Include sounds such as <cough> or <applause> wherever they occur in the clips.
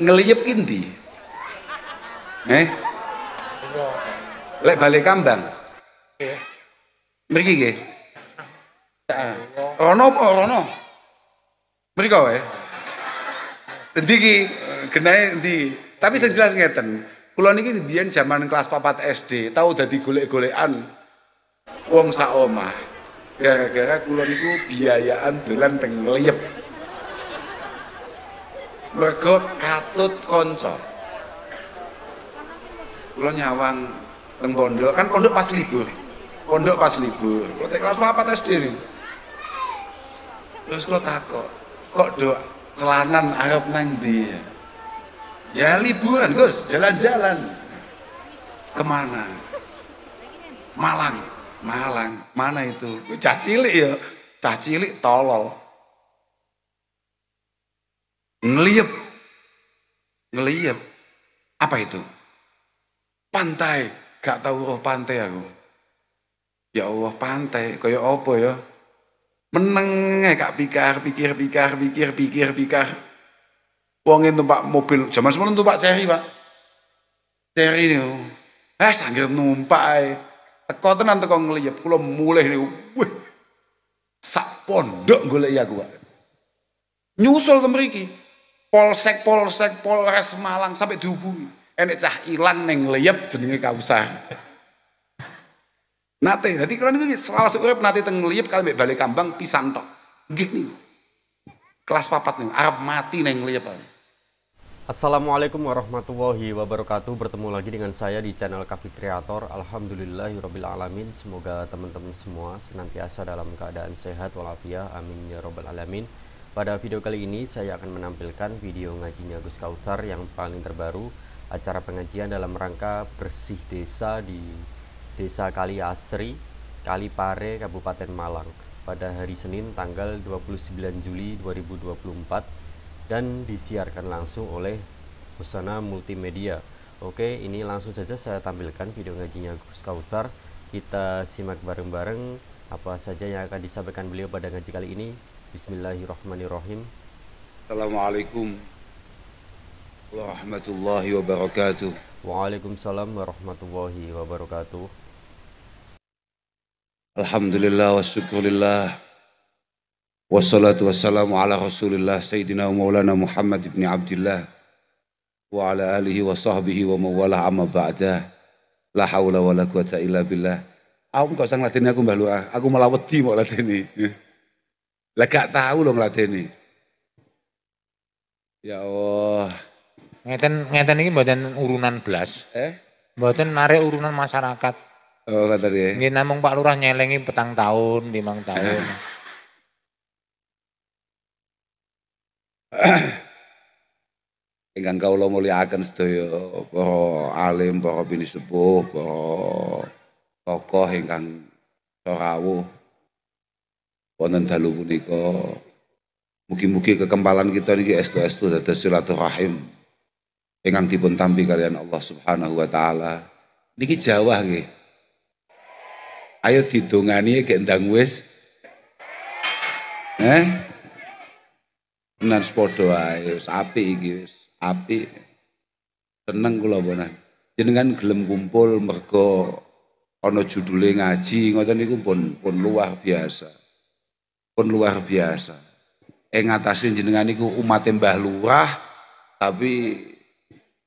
ngeliyep kindi eh lek balik kambang mriki nggih rono apa rono mriko wae endi ki genahe endi tapi sing jelas ngeten kula niki biyen zaman kelas 4 SD tau dadi golek-golekan wong sak omah gara-gara kula niku biayaan dolan teng mergo katut kanca kula nyawang teng pondok kan pondok pas libur pondok pas libur kula kelas apa tes diri, terus kula takok kok do celanan arep nang dia, ya liburan Gus jalan-jalan kemana Malang Malang mana itu cah ya cah cilik tolol ngeliep ngeliep Apa itu? Pantai. Gak tahu oh pantai aku. Ya Allah pantai. Kayak apa ya? Meneng kak pikir, pikir, pikir, pikir, pikir, pikir. uangin numpak mobil. Zaman sebelum numpak pak ceri pak. Ceri nih. Oh. Eh sanggir numpak. eh. Teko tenan teko ngeliat Kulo mulai nih. Oh. Wih. Sak pondok golek ya gua. Nyusul ke polsek polsek polres Malang sampai dihubungi enek cah ilang neng leyep jenenge kausah nate jadi kalau nih selawas urip nate teng leyep kalau balik kambang pisang tok gini kelas papat nih Arab mati neng leyep Assalamualaikum warahmatullahi wabarakatuh Bertemu lagi dengan saya di channel Kavi Kreator Alhamdulillahirobbilalamin. Semoga teman-teman semua senantiasa dalam keadaan sehat walafiat Amin ya robbal alamin pada video kali ini saya akan menampilkan video ngajinya Gus Kautar yang paling terbaru acara pengajian dalam rangka bersih desa di Desa Kali Asri, Kali Pare, Kabupaten Malang pada hari Senin tanggal 29 Juli 2024 dan disiarkan langsung oleh Busana Multimedia. Oke, ini langsung saja saya tampilkan video ngajinya Gus Kautar. Kita simak bareng-bareng apa saja yang akan disampaikan beliau pada ngaji kali ini Bismillahirrahmanirrahim. Assalamualaikum warahmatullahi wabarakatuh. Waalaikumsalam warahmatullahi wabarakatuh. Alhamdulillah wa syukurillah. Wassalatu wassalamu ala rasulillah Sayyidina wa maulana Muhammad ibn Abdullah wa ala alihi wa sahbihi wa mawala amma ba'dah. La hawla wa la quwata illa billah. Aku kok usah latini aku mbah lu'ah aku malah wedi mau latini. Lah gak tahu loh ini Ya Allah. Ngeten ngeten ini mboten urunan belas. Eh? Mboten narik urunan masyarakat. Oh, kata dia. Eh? Nggih namung Pak Lurah nyelengi petang tahun, limang eh. tahun. <coughs> Ingkang kawula mulyakaken sedaya para alim, para bini sepuh, para tokoh ingkang sorawuh wonten dalu punika mugi-mugi kekempalan kita niki estu-estu dados silaturahim ingkang dipun tampi kalian Allah Subhanahu wa taala niki Jawa nggih ayo didongani gek ndang wis eh Nan sepodo ae wis api, iki wis apik seneng kula bonan jenengan gelem kumpul mergo ana judule ngaji ngoten niku pun pun luah biasa pun luar biasa. Eng ngatasin jenengan niku umat Mbah Lurah tapi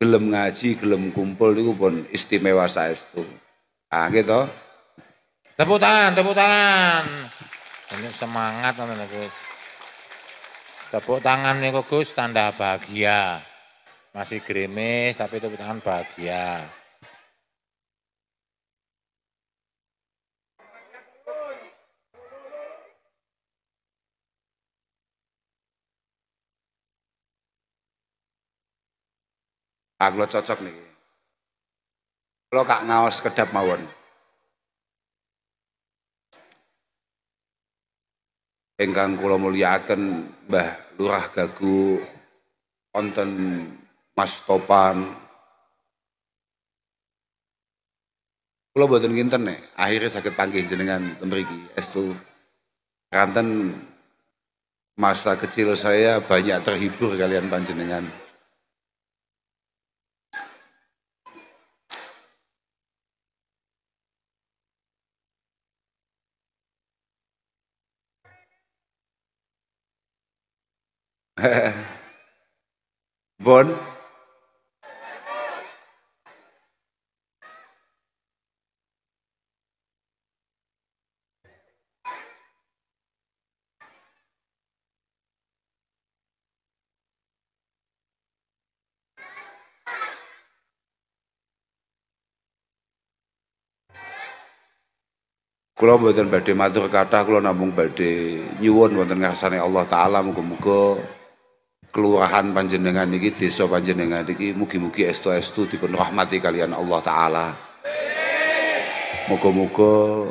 gelem ngaji, gelem kumpul niku pun istimewa saestu. Ah gitu. Tepuk tangan, tepuk tangan. Ini semangat ngono Gus. Tepuk tangan nih Gus tanda bahagia. Masih gerimis tapi tepuk tangan bahagia. Aku cocok nih. Kalau kak ngawas kedap mawon. Engkang kula muliakan Mbah Lurah Gagu konten Mas Topan. Kula boten nginten nek akhirnya sakit panggil jenengan es estu. Kanten masa kecil saya banyak terhibur kalian panjenengan. <laughs> bon. Kula mboten badhe matur kathah kula namung badhe nyuwun wonten ngarsane Allah taala muga-muga kelurahan panjenengan iki, desa panjenengan iki mugi-mugi estu-estu dipun rahmati kalian Allah taala. Moga-moga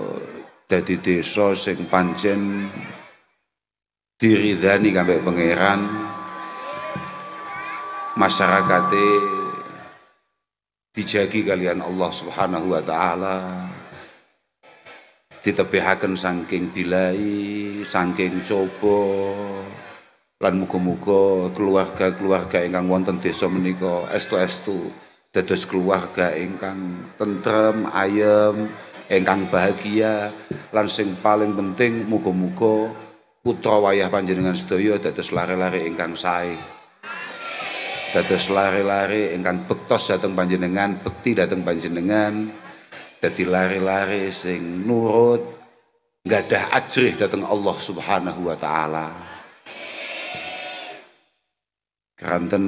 dadi desa sing diri diridani kanggo pangeran masyarakat dijagi kalian Allah Subhanahu wa taala ditebihaken saking bilai saking coba lan muga-muga keluarga-keluarga ingkang wonten desa menika estu-estu dados keluarga ingkang tentrem, ayem, ingkang bahagia lan sing paling penting muga-muga putra wayah panjenengan sedaya dados lare-lare ingkang sae. Dados lare-lare ingkang bektos dhateng panjenengan, bekti dhateng panjenengan. Dadi lare-lare sing nurut, gadah ajrih dhateng Allah Subhanahu wa taala. Keranten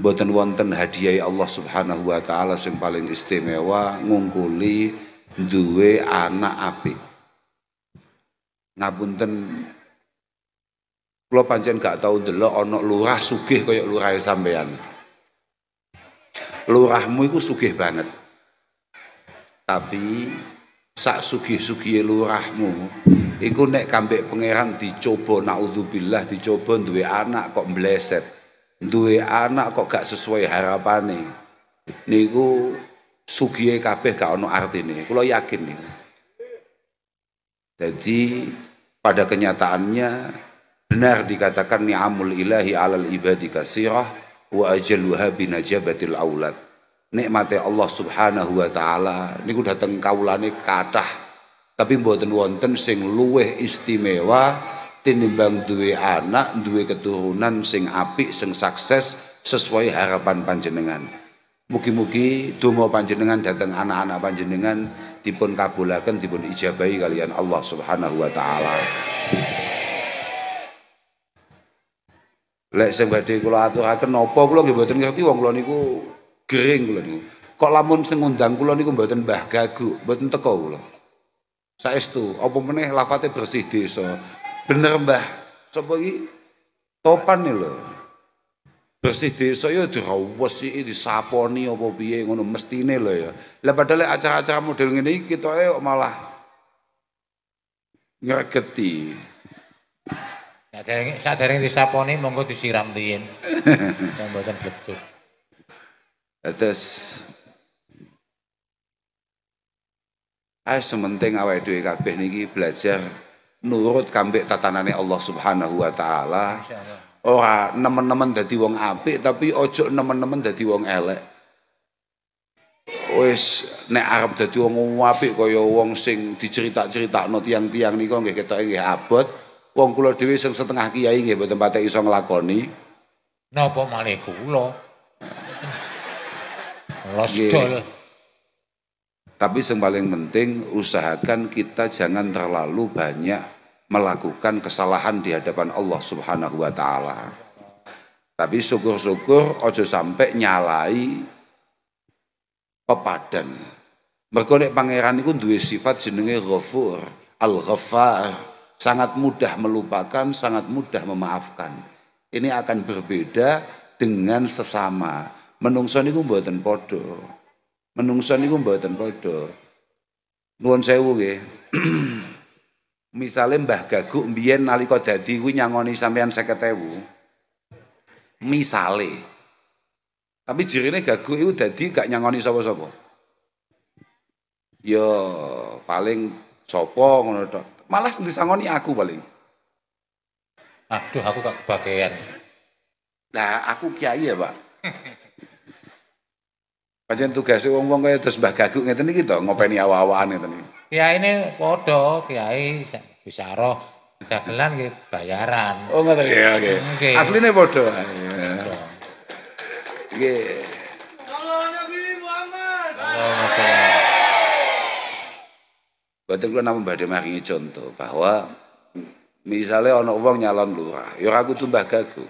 boten wonten hadiah Allah Subhanahu wa taala sing paling istimewa ngungkuli duwe anak api. Ngapunten kula pancen gak tau delok ana lurah sugih kaya lurah sampean. Lurahmu iku sugih banget. Tapi sak sugi sugi lurahmu iku nek kambek pangeran dicoba naudzubillah dicoba duwe anak kok mbleset duwe anak kok gak sesuai harapane niku sugi kabeh gak ono artine kula yakin niku jadi pada kenyataannya benar dikatakan ni'amul ilahi alal ibadi kasirah wa ajaluha binajabatil aulad Nikmati Allah Subhanahu wa taala niku dateng kawulane kathah tapi mboten wonten sing luweh istimewa tinimbang duwe anak duwe keturunan sing api sing sukses sesuai harapan panjenengan Mugi-mugi donga panjenengan dateng anak-anak panjenengan dipun kabulaken dipun ijabahi kalian Allah Subhanahu wa taala. Lek sing badhe kula aturaken napa kula nggih mboten ngerti wong kula niku Gering kula niku. Kok lamun sing ngundang kula niku mboten Mbah Gagu, mboten teko kula. Saestu, apa meneh lafate bersih desa. Bener Mbah, Sopo iki? Topan nih lho. Bersih desa ya dirawes iki disaponi apa piye ngono mestine lho ya. Lah padahal acara-acara model ngene iki ketoke malah ngregeti. Sadereng sadereng disaponi monggo disiram riyin. Kang mboten betul. Terus Ah sementing awal dhewe kabeh niki belajar nurut kambek tatanane Allah Subhanahu wa taala. Ora nemen-nemen dadi wong apik tapi ojo nemen-nemen dadi wong elek. wes nek arep dadi wong apik kaya wong sing dicerita-ceritakno tiang-tiang nika nggih ketoke nggih abot. Wong kula dhewe sing setengah kiai nggih mboten patek iso nglakoni. Napa malih kula? losdol. Tapi yang paling penting usahakan kita jangan terlalu banyak melakukan kesalahan di hadapan Allah Subhanahu wa taala. Tapi syukur-syukur ojo sampai nyalai pepadan. Mergo nek pangeran iku duwe sifat jenenge Ghafur, Al-Ghaffar, sangat mudah melupakan, sangat mudah memaafkan. Ini akan berbeda dengan sesama Menungso niku mboten padha. Menungso niku mboten padha. Nuwun sewu nggih. <clears throat> Misale Mbah Gaguk mbiyen nalika dadi kuwi nyangoni sampean 50.000. Misale. Tapi jirine Gaguk iku dadi gak nyangoni sapa-sapa. Ya paling sapa ngono tok. Malah disangoni aku paling. Aduh, aku gak kebagian. Lah, aku kiai ya, Pak. <laughs> Pancen tugas wong-wong kaya terus Mbah Gaguk ngeten iki to ngopeni awa-awaan ngeten iki. Ya ini padha kiai bisa roh dagelan nggih bayaran. Oh ngoten ya nggih. Okay. Asline padha. Nggih. Boten kula namung badhe maringi contoh bahwa misalnya ana wong nyalon lurah, ya aku tumbah gagu.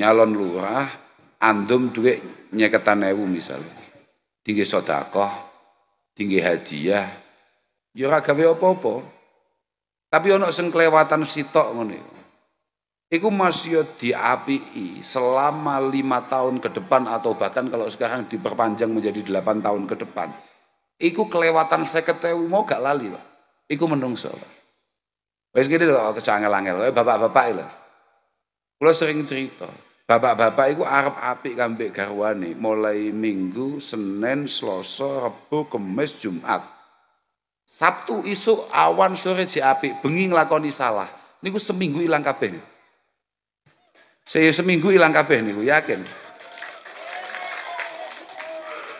Nyalon lurah andum duit nyeketan ewu misal. Tinggi sodakoh, tinggi hadiah. Ya ora gawe apa-apa. Tapi ono sing kelewatan sitok ngene. Iku di API selama lima tahun ke depan atau bahkan kalau sekarang diperpanjang menjadi delapan tahun ke depan. Iku kelewatan seketewu mau gak lali pak. Iku menungso pak. Wes gede loh kecangel angel. Bapak-bapak ilah. Kalau sering cerita. Bapak-bapak itu Arab api kambek garwane, mulai Minggu, Senin, Selasa, Rabu, Kamis, Jumat. Sabtu isu awan sore si api bengi ngelakoni salah. Niku seminggu hilang kabeh Saya seminggu hilang kabeh gue yakin.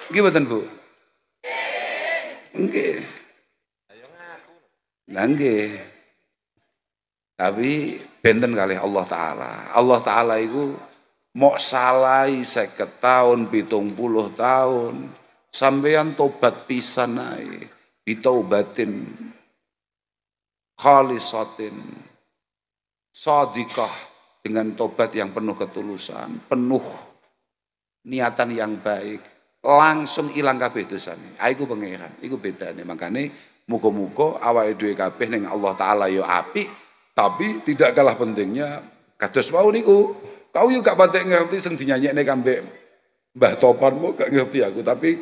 Gimana Bu? Nggih. Ayo Tapi benten kali Allah taala. Allah taala itu mok salai seket tahun pitung puluh tahun sampeyan tobat pisan ae ditobatin, khalisatin sadikah dengan tobat yang penuh ketulusan penuh niatan yang baik langsung hilang kabeh dosane ah iku pangeran iku bedane makane muga-muga awake dhewe kabeh ning Allah taala yo ya api, tapi tidak kalah pentingnya kados wau niku Kau yuk gak patek ngerti sing kan mbak Mbah topan gak ngerti aku tapi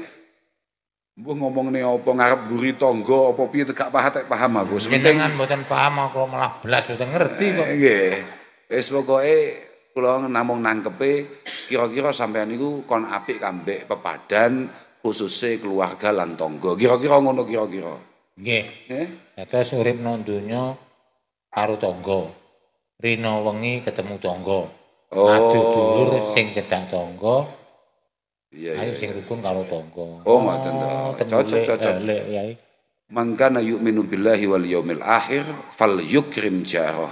ngomong nih apa ngarep buri tonggo apa piye gak patek paham aku. dengan buatan paham aku malah belas udah ngerti kok. Iya Wis pokoke pulang namung nangkepe kira-kira sampean itu kon apik kambek pepadan khususnya keluarga lan tonggo Kira-kira ngono kira-kira. Nggih. Eh? Dados urip nang donya karo tangga. Rina wengi ketemu tonggo. Oh. Adu dulur sing cedak tonggo, Iya. Ayo iya, sing iya. rukun kalau tonggo. Oh, ngoten oh, to. Cocok cocok. Lek yai. Man na yu'minu billahi wal yaumil akhir fal yukrim jahoh.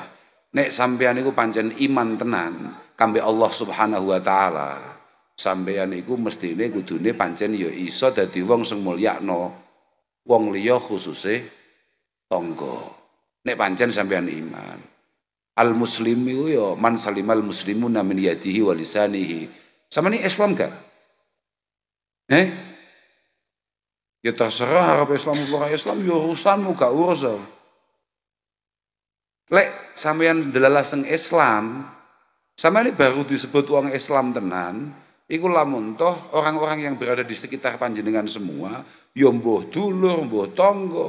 Nek sampean iku pancen iman tenan kambe Allah Subhanahu wa taala. Sampean iku mestine kudune pancen ya iso dadi wong sing mulyakno wong liya khususe tonggo. Nek pancen sampean iman al muslim yo ya man salimal muslimuna min yadihi wa lisanihi. Sama ini Islam gak? Eh? Ya terserah harap Islam Allah Islam yo urusanmu gak urus. Lek sampean delalah sing Islam, sama ini baru disebut uang Islam tenan, iku lamun toh orang-orang yang berada di sekitar panjenengan semua, yo mbuh dulur, mbuh tonggo,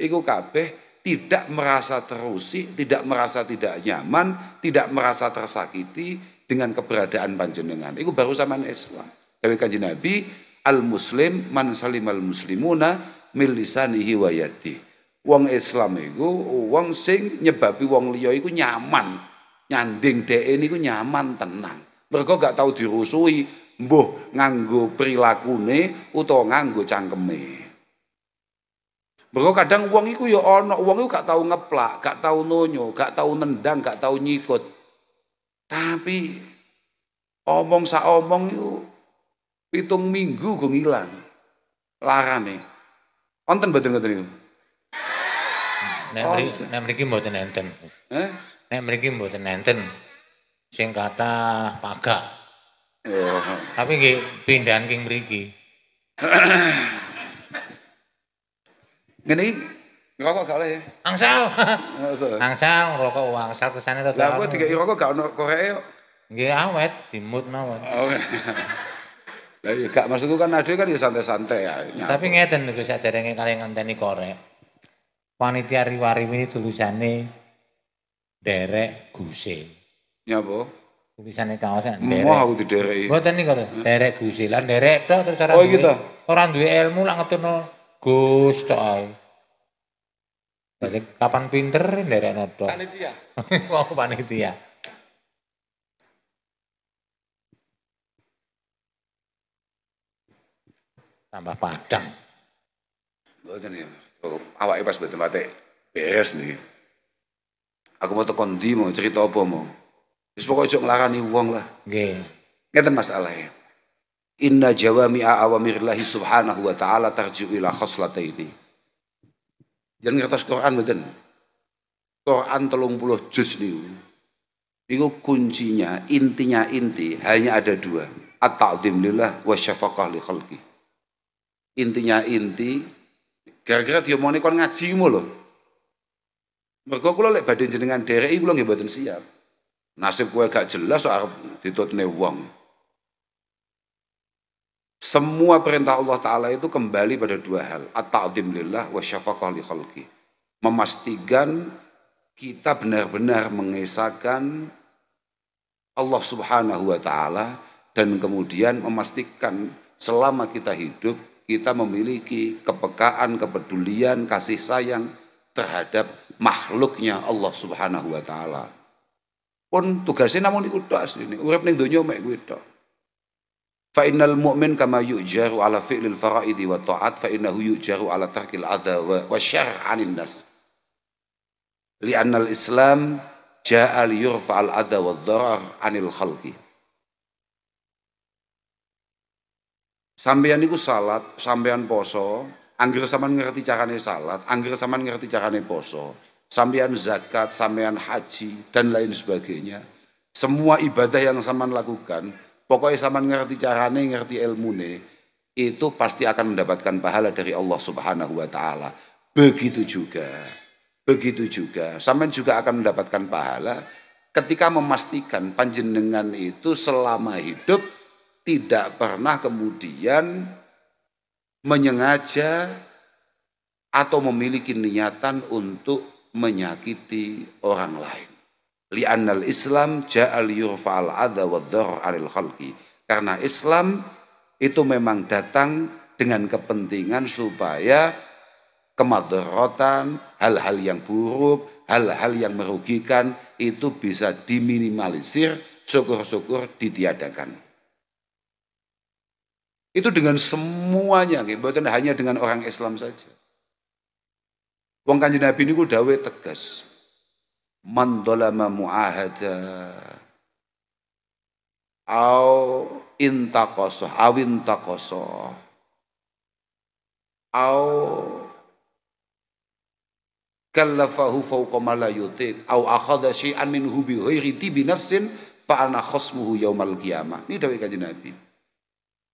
iku kabeh tidak merasa terusik, tidak merasa tidak nyaman, tidak merasa tersakiti dengan keberadaan panjenengan. Itu baru zaman Islam. Dari kanji Nabi, al-muslim man salim al-muslimuna milisanihi wa yati. Wong Islam itu wong sing nyebabi wong liya iku nyaman. Nyanding ini, itu nyaman tenang. Mereka gak tau dirusui, mbuh nganggo perilakune, utawa nganggo cangkeme. Mergo kadang uang iku ya ana uang iku gak tau ngeplak, gak tau nonyo, gak tau nendang, gak tau nyikut. Tapi omong sa omong itu pitung minggu gue ngilang. nih. Onten boten ngoten niku. Nek mriki mboten nenten. Eh? Nek mriki mboten Sing kata pagak. Oh. Tapi nggih pindahan king mriki. <clears throat> Gini ngerokok gak oleh ya? Angsal. angsal ngerokok uang, angsal kesane to. Lah aku tiga rokok gak ono Korea yuk. Nggih awet, dimut mawon. Oh. Iya. Lah iya, gak maksudku kan ada kan ya santai-santai ya. Tapi ngeten niku saderenge kali ngenteni korek. Panitia riwari ini tulisannya derek guse. Nyapa? Ya, tulisannya kawasan derek. Mau aku di derek. Buatan nih kalau derek Lah, derek oh, iya toh terus orang oh, gitu. orang dua ilmu lah ngetuno Gus toh, ae. kapan pinter nderekno tok. Panitia. <laughs> Wah panitia. Tambah padang. nih, ya. Oh, Awak pas betul betul beres nih. Aku mau tekan di mau cerita apa mau. pokoknya pokoke ojo nglarani uang lah. ada masalah ya. Inna jawami'a awamirillahi subhanahu wa ta'ala tarji'u ila khoslataini. Jangan kertas Quran mboten. Quran telung puluh juz niku. Itu kuncinya, intinya inti hanya ada dua. At-ta'zim lillah wa syafaqah li khalqi. Intinya inti, gara-gara dia mau nikon ngaji mu loh. Mereka kalau lihat badan jenengan derek kalau nggih siap. Nasib gue gak jelas soal ditutupnya wong. Semua perintah Allah Ta'ala itu kembali pada dua hal. At-ta'zim lillah wa syafaqah li khalqi. Memastikan kita benar-benar mengesahkan Allah Subhanahu wa taala dan kemudian memastikan selama kita hidup kita memiliki kepekaan, kepedulian, kasih sayang terhadap makhluknya Allah Subhanahu wa taala. Pun tugasnya namun iku tok urip ning donya mek kuwi tok. Fa innal mu'min kama yu'jaru ala fi'lil fara'idi wa ta'at fa innahu yu'jaru ala tarkil adha wa syarr 'anil nas. Li'anna al-Islam ja'a li al-adha wa dharar 'anil khalqi. Sampeyan niku salat, sampeyan poso, angger sampean ngerti carane salat, angger sampean ngerti carane poso, sampeyan zakat, sampeyan haji dan lain sebagainya. Semua ibadah yang sampean lakukan Pokoknya sama ngerti carane, ngerti ilmune, itu pasti akan mendapatkan pahala dari Allah Subhanahu wa taala. Begitu juga. Begitu juga, sama juga akan mendapatkan pahala ketika memastikan panjenengan itu selama hidup tidak pernah kemudian menyengaja atau memiliki niatan untuk menyakiti orang lain li'annal Islam ja'al yurfa'al adha wa anil khalqi. Karena Islam itu memang datang dengan kepentingan supaya kemadrotan, hal-hal yang buruk, hal-hal yang merugikan itu bisa diminimalisir, syukur-syukur ditiadakan. Itu dengan semuanya, bukan hanya dengan orang Islam saja. Wong kanjeng Nabi niku dawe tegas man dolama mu'ahada au intakoso, awin taqasa au kallafahu fawqa ma la au akhadha syai'an min hubi ghairi tibi nafsin fa ana khasmuhu yaumal qiyamah ini dawai kanjeng Nabi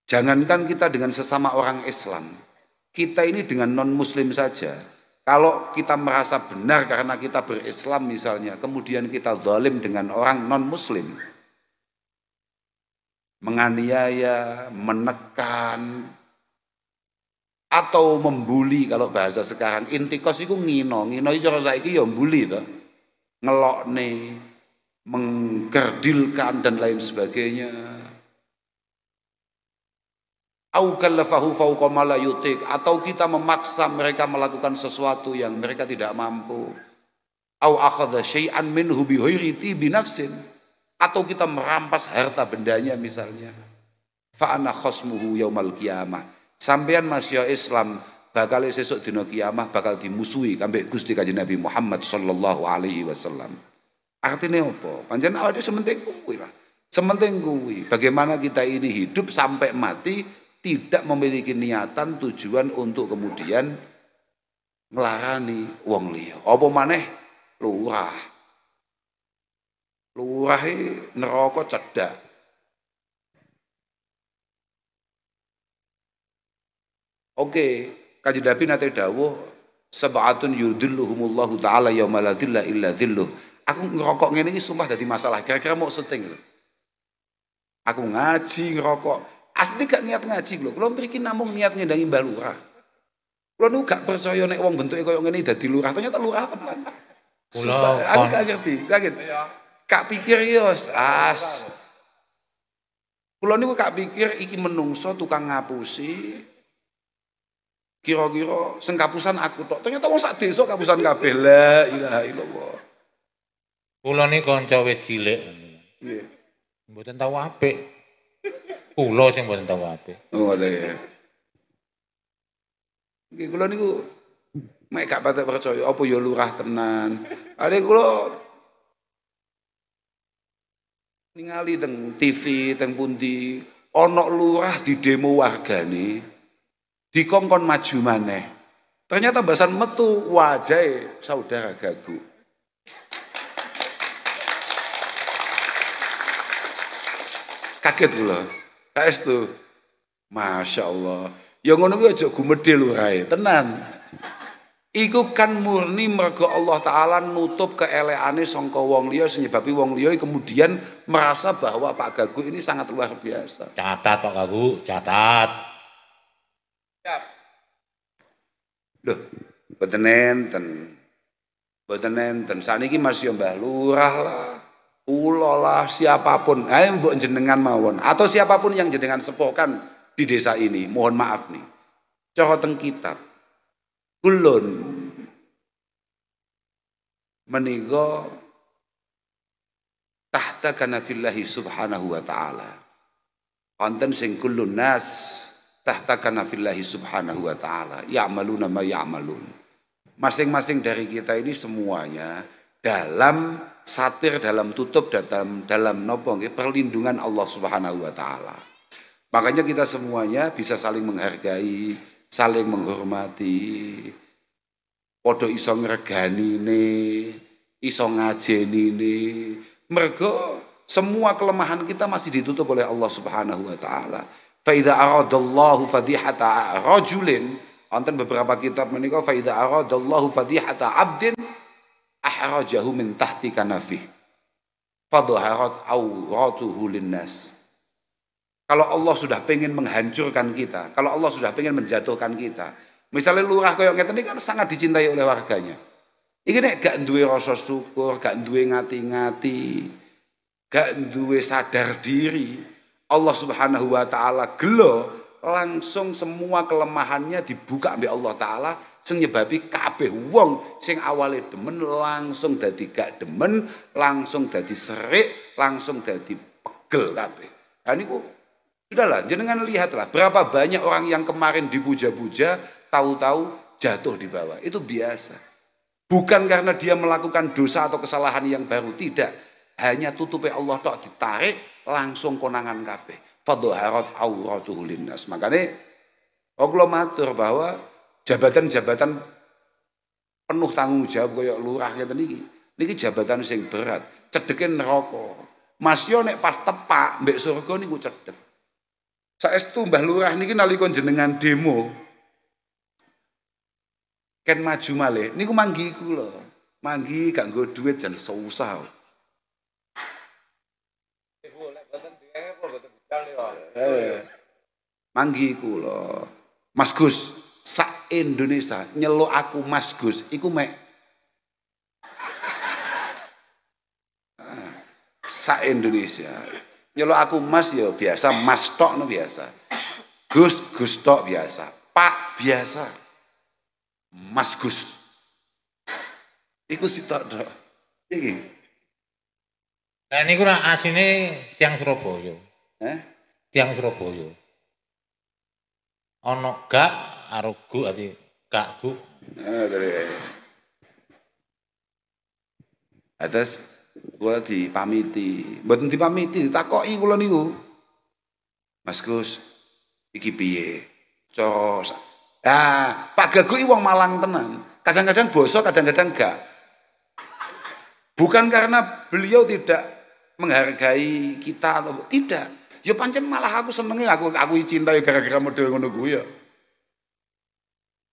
jangankan kita dengan sesama orang Islam kita ini dengan non muslim saja kalau kita merasa benar karena kita berislam misalnya, kemudian kita zalim dengan orang non-muslim. Menganiaya, menekan, atau membuli kalau bahasa sekarang intikos itu ngino ngino itu cara saiki ya membuli. ngelok ngelokne menggerdilkan dan lain sebagainya au kallafahu yutik atau kita memaksa mereka melakukan sesuatu yang mereka tidak mampu au akhadha syai'an minhu bi atau kita merampas harta bendanya misalnya fa ana khosmuhu yaumal qiyamah sampean masya Islam bakal sesuk dina kiamah bakal dimusuhi kambek Gusti Kanjeng Nabi Muhammad sallallahu alaihi wasallam Artinya apa panjenengan awake sementing kuwi lah sementing kuwi bagaimana kita ini hidup sampai mati tidak memiliki niatan tujuan untuk kemudian ngelarani wong liya. Apa maneh lurah. Lurah e neraka cedak. Oke, Kanjeng Nabi nate dawuh sab'atun yudhilluhumullahu taala yauma la dhilla illa dhilluh. Aku ngerokok ngene iki sumpah dadi masalah. Kira-kira mau seting. Aku ngaji ngerokok Asli gak niat ngaji lo, lo mriki namung niat ngendangi Mbah Lurah. lo nu gak percaya nek wong bentuke koyo ngene dadi lurah, ternyata lurah tenan. Kula aku gak ngerti, kaget. Kak pikir yo iya, as. Kula niku kak pikir iki menungso tukang ngapusi. Kira-kira sing kapusan aku tok. Ternyata wong sak desa kapusan kabeh. La ilaha illallah. Kula niku kanca wit cilik. Nggih. Mboten tau apik. Pulau sih mboten tahu apa. Oh, ada ya. Nggih kula niku mek gak patek percaya apa ya lurah tenan. Ada kula ningali teng TV, teng pundi ana lurah di demo warga nih. Di kongkon maju maneh. Ternyata bahasan metu wajah saudara gagu. kaget kula. tuh, Masya Allah. Yang ngono gue aja gumedhil rai, tenan. Iku kan murni mergo Allah taala nutup keelekane songko wong liya senyebabi wong liya kemudian merasa bahwa Pak Gagu ini sangat luar biasa. Catat Pak Gagu, catat. Siap. Loh, boten enten. Boten enten. Sakniki Mas masih Mbah Lurah lah ulolah siapapun, ayo mbok jenengan mawon atau siapapun yang jenengan sepokan di desa ini, mohon maaf nih. Cokoteng kitab. Kulun menigo tahta kana fillahi subhanahu wa taala. Konten sing kulun nas tahta kana fillahi subhanahu wa taala. Ya'maluna ma ya'malun. Masing-masing dari kita ini semuanya dalam satir dalam tutup dan dalam dalam nopo perlindungan Allah Subhanahu wa taala. Makanya kita semuanya bisa saling menghargai, saling menghormati. Podo iso ngreganine, iso ngajenine. Mergo semua kelemahan kita masih ditutup oleh Allah Subhanahu wa taala. Fa idza aradallahu fadihata rajulin, wonten beberapa kitab menika fa idza aradallahu fadihata abdin ahrajahu min tahti kanafih. Fadhaharat awratuhu linnas. Kalau Allah sudah pengen menghancurkan kita, kalau Allah sudah pengen menjatuhkan kita, misalnya lurah koyok kita ini kan sangat dicintai oleh warganya. Iki nek gak duwe rasa syukur, gak duwe ngati-ngati, gak duwe sadar diri, Allah Subhanahu wa taala gelo langsung semua kelemahannya dibuka oleh Allah taala sing nyebabi kabeh wong sing awale demen langsung dadi gak demen, langsung dadi serik, langsung dadi pegel kabeh. Nah niku sudahlah jenengan lihatlah berapa banyak orang yang kemarin dipuja-puja tahu-tahu jatuh di bawah. Itu biasa. Bukan karena dia melakukan dosa atau kesalahan yang baru, tidak. Hanya tutupi Allah tok ditarik langsung konangan kabeh fadhaharat auratuhu linnas. Makanya Allah matur bahwa jabatan-jabatan penuh tanggung jawab kayak lurah ngeten niki. Niki jabatan sing berat, cedeke neraka. Mas yo nek pas tepak mbek surga niku cedek. Saestu Mbah Lurah niki nalika jenengan demo ken maju malih niku manggi kula. Manggi gak nggo dhuwit jan susah. Manggi lo, Mas Gus, sa Indonesia nyeluk aku Mas Gus iku mek ah, sa Indonesia nyeluk aku Mas ya biasa, Mas tok no biasa. Gus Gus tok biasa, Pak biasa. Mas Gus. Iku sitok tok. Iki. Nah niku ra asine tiang Surabaya. Eh? tiang Surabaya. Ana gak arugu ati gak bu. Ah, Atas kula dipamiti, mboten dipamiti, ditakoki kula niku. Mas Gus, iki piye? Cos. Ah, Pak Gagu Iwang Malang tenan. Kadang-kadang bosok, kadang-kadang gak. Bukan karena beliau tidak menghargai kita atau tidak, Ya pancen malah aku senenge aku aku cinta ya gara-gara model ngono kuwi ya.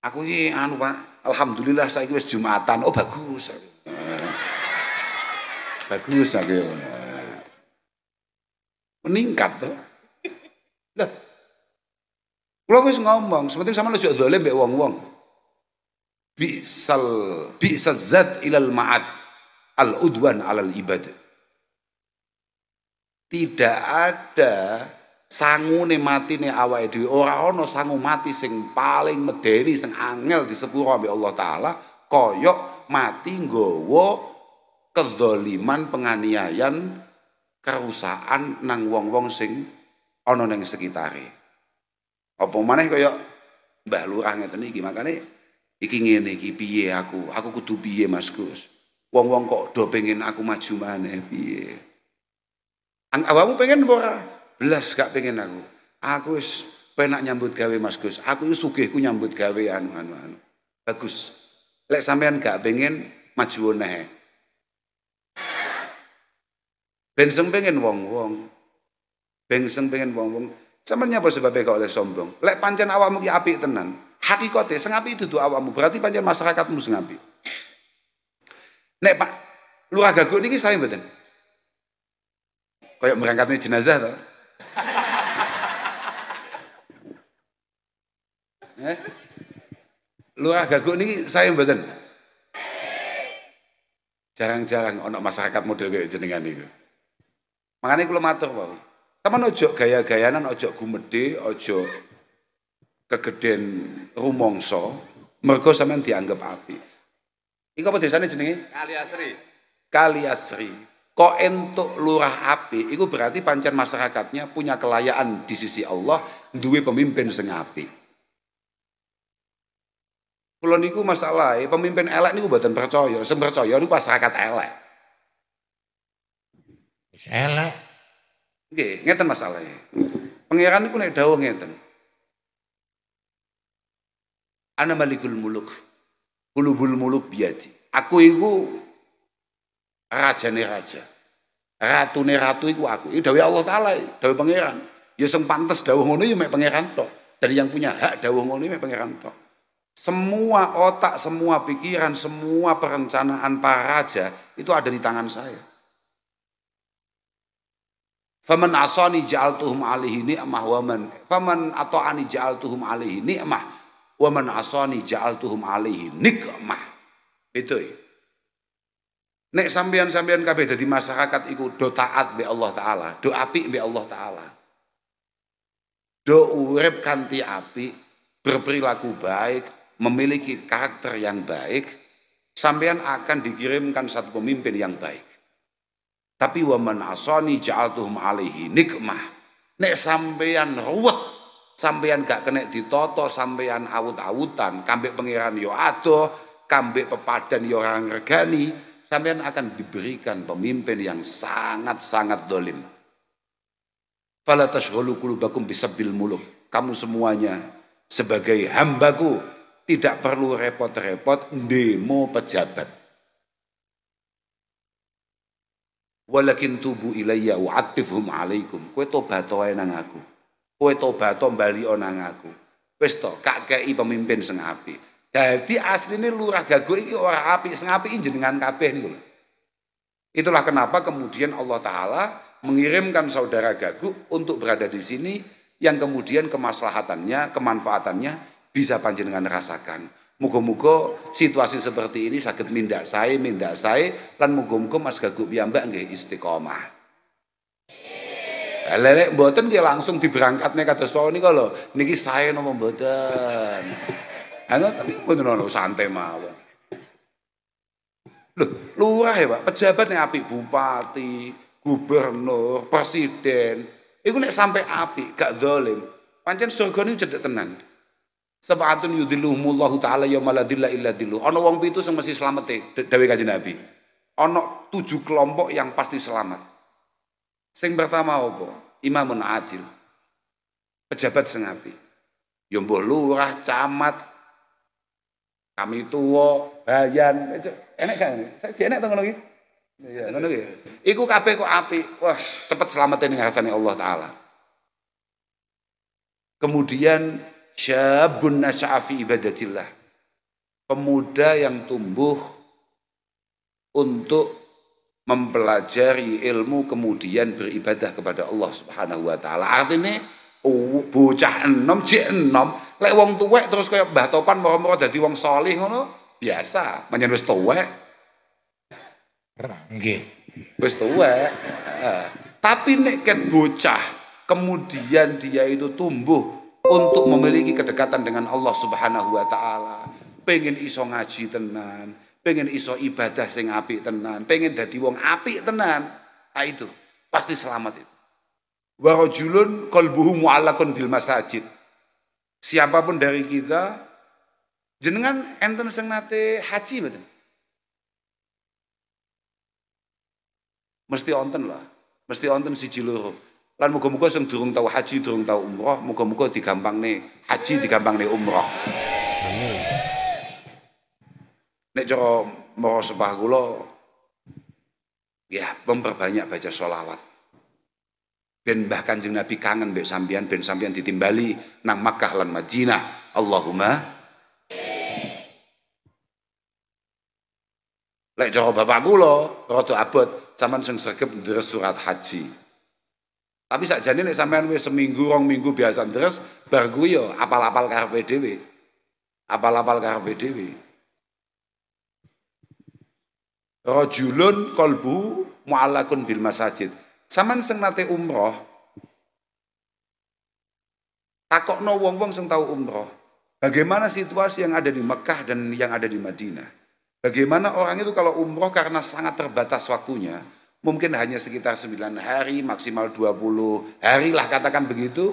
Aku ini anu Pak, alhamdulillah saya wis Jumatan. Oh bagus aku. Eh, bagus aku ya. Meningkat tuh. Lah. Kulo wis ngomong, sementing sama lu jek dolim mbek wong-wong. Bisal bisazat ilal ma'at al udwan alal ibadah tidak ada sangune nih awal dhewe. orang ana sangu mati sing paling medeni sing angel disepuro ambek Allah taala koyok mati gowo kezoliman penganiayan kerusakan nang wong-wong sing ono neng sekitari Apa maneh koyok Mbah Lurah ngeten iki makane iki ngene iki piye aku? Aku kudu piye Mas Gus? Wong-wong kok do pengen aku maju maneh piye? Ang awamu pengen ora? Belas gak pengen aku. Aku is penak nyambut gawe Mas Gus. Aku is sugihku nyambut gawe anu anu anu. Bagus. Lek sampean gak pengen maju neh. Bengseng pengen wong-wong. Bengseng pengen wong-wong. Sampeyan nyapa sebabnya kok oleh sombong? Lek pancen awamu ki api tenan. Hakikate sing apik itu awamu? Berarti pancen masyarakatmu sing Nek Pak Lurah Gagok niki saya mboten kayak berangkatnya jenazah tuh. eh? Lu ah gagok niki saya mboten. Jarang-jarang ono masyarakat model kayak jenengan itu. Makanya kalau matur bang, teman ojo gaya-gayanan, ojo gumede, ojo kegeden rumongso, mergo sampean dianggap api. Iku apa desane jenenge? Kali Asri. Kali Asri kok entuk lurah api itu berarti pancen masyarakatnya punya kelayaan di sisi Allah duwe pemimpin sing api. Kalau niku masalah eh, pemimpin elek niku buatan percaya sing percaya niku masyarakat elek wis elek nggih ngeten masalahe pangeran niku nek dawuh ngeten ana malikul muluk kulubul muluk biati. aku iku Raja nih raja. ratu nih ratu iku aku. Iki dawuh Allah taala, dawuh pangeran. Ya sing pantes dawuh ngono ya mek pangeran toh. Dari yang punya hak dawuh ngono ya mek pangeran toh. Semua otak, semua pikiran, semua perencanaan para raja itu ada di tangan saya. Faman asani ja'altuhum alihi ni'mah wa man faman ata'ani ja'altuhum alihi ni'mah wa man asani ja'altuhum ini nikmah. Itu ya. Nek sampean-sampean kabeh dadi masyarakat iku do taat be Allah taala, do api be Allah taala. Do urip kanti api, berperilaku baik, memiliki karakter yang baik, sampean akan dikirimkan satu pemimpin yang baik. Tapi waman asoni ja'altuhum alaihi nikmah. Nek sambian ruwet, sampean gak kena ditoto, sampean awut-awutan, kambek pangeran yo adoh, kambek pepadan yo orang regani, sampean akan diberikan pemimpin yang sangat-sangat dolim. Fala muluk. Kamu semuanya sebagai hambaku tidak perlu repot-repot demo pejabat. Walakin tubu ilayya wa'atifhum alaikum. Kue tobat nang aku. Kue tobat bali onang aku. Wis to, kakei pemimpin sengapi. Jadi aslinya lurah gagu ini orang api, sing api dengan kabeh ini. Itulah kenapa kemudian Allah Ta'ala mengirimkan saudara gagu untuk berada di sini yang kemudian kemaslahatannya, kemanfaatannya bisa panjenengan rasakan. Mugo mugo situasi seperti ini sakit mindak saya, mindak saya, dan mugo mugo mas gagu piyambak nggih istiqomah. Lelek buatan dia langsung diberangkatnya kata suami kalau niki saya nomor boten. Ana eh, tapi mboten ono santai mawon. Loh, lurah ya, Pak, pejabat yang apik bupati, gubernur, presiden, iku nek sampai api, gak zalim, pancen surga niku cedek tenan. Sabatun yudhilluhumullahu taala yauma la dhilla illa dhilluh. Ana wong pitu sing mesti slamete dawuh Kanjeng Nabi. Ono tujuh kelompok yang pasti selamat. Sing pertama apa? Imamun adil. Pejabat sing apik. Ya lurah, camat, kami tua, bayan, enak kan? si enak tengok lagi. Iya, ngono ya. Iku kabeh kok api. Wah, cepet selamatin kasani Allah taala. Kemudian syabun nasya'afi ibadatillah. Pemuda yang tumbuh untuk mempelajari ilmu kemudian beribadah kepada Allah Subhanahu wa taala. Artinya oh, bocah enom, jek enom Lek wong tuwek terus kayak Mbah Topan moro-moro dadi wong saleh ngono, biasa, menyen wis tuwek. Nggih. Wis tuwek. Tapi nek ket bocah, kemudian dia itu tumbuh untuk memiliki kedekatan dengan Allah Subhanahu wa taala. Pengen iso ngaji tenan, pengen iso ibadah sing apik tenan, pengen dadi wong apik tenan. ah itu pasti selamat itu. Wa rajulun qalbuhu mu'allaqun bil masajid. Siapapun dari kita, jenengan enten sing nate haji betul Mesti onten lah, mesti onten si loro. Lan muga muka sing durung tau haji, durung tau umroh, muka digampang nih haji, digampang nih umroh. nih Nek mau moro sepah ya memperbanyak baca sholawat Ben mbah Kanjeng Nabi kangen mbek sampean ben sampean ditimbali nang Makkah lan Madinah. Allahumma Lek jawab bapak kula rada abot sampean sing sregep deres surat haji. Tapi sakjane lek sampean wis seminggu rong minggu biasa deres bar kuwi yo ya apal-apal karepe dhewe. Apal-apal karepe dhewe. Rajulun kolbu mu'allakun bil masajid. Saman sing nate umroh, no wong-wong sing tau umroh, bagaimana situasi yang ada di Mekah dan yang ada di Madinah. Bagaimana orang itu kalau umroh karena sangat terbatas waktunya, mungkin hanya sekitar 9 hari, maksimal 20 hari lah katakan begitu.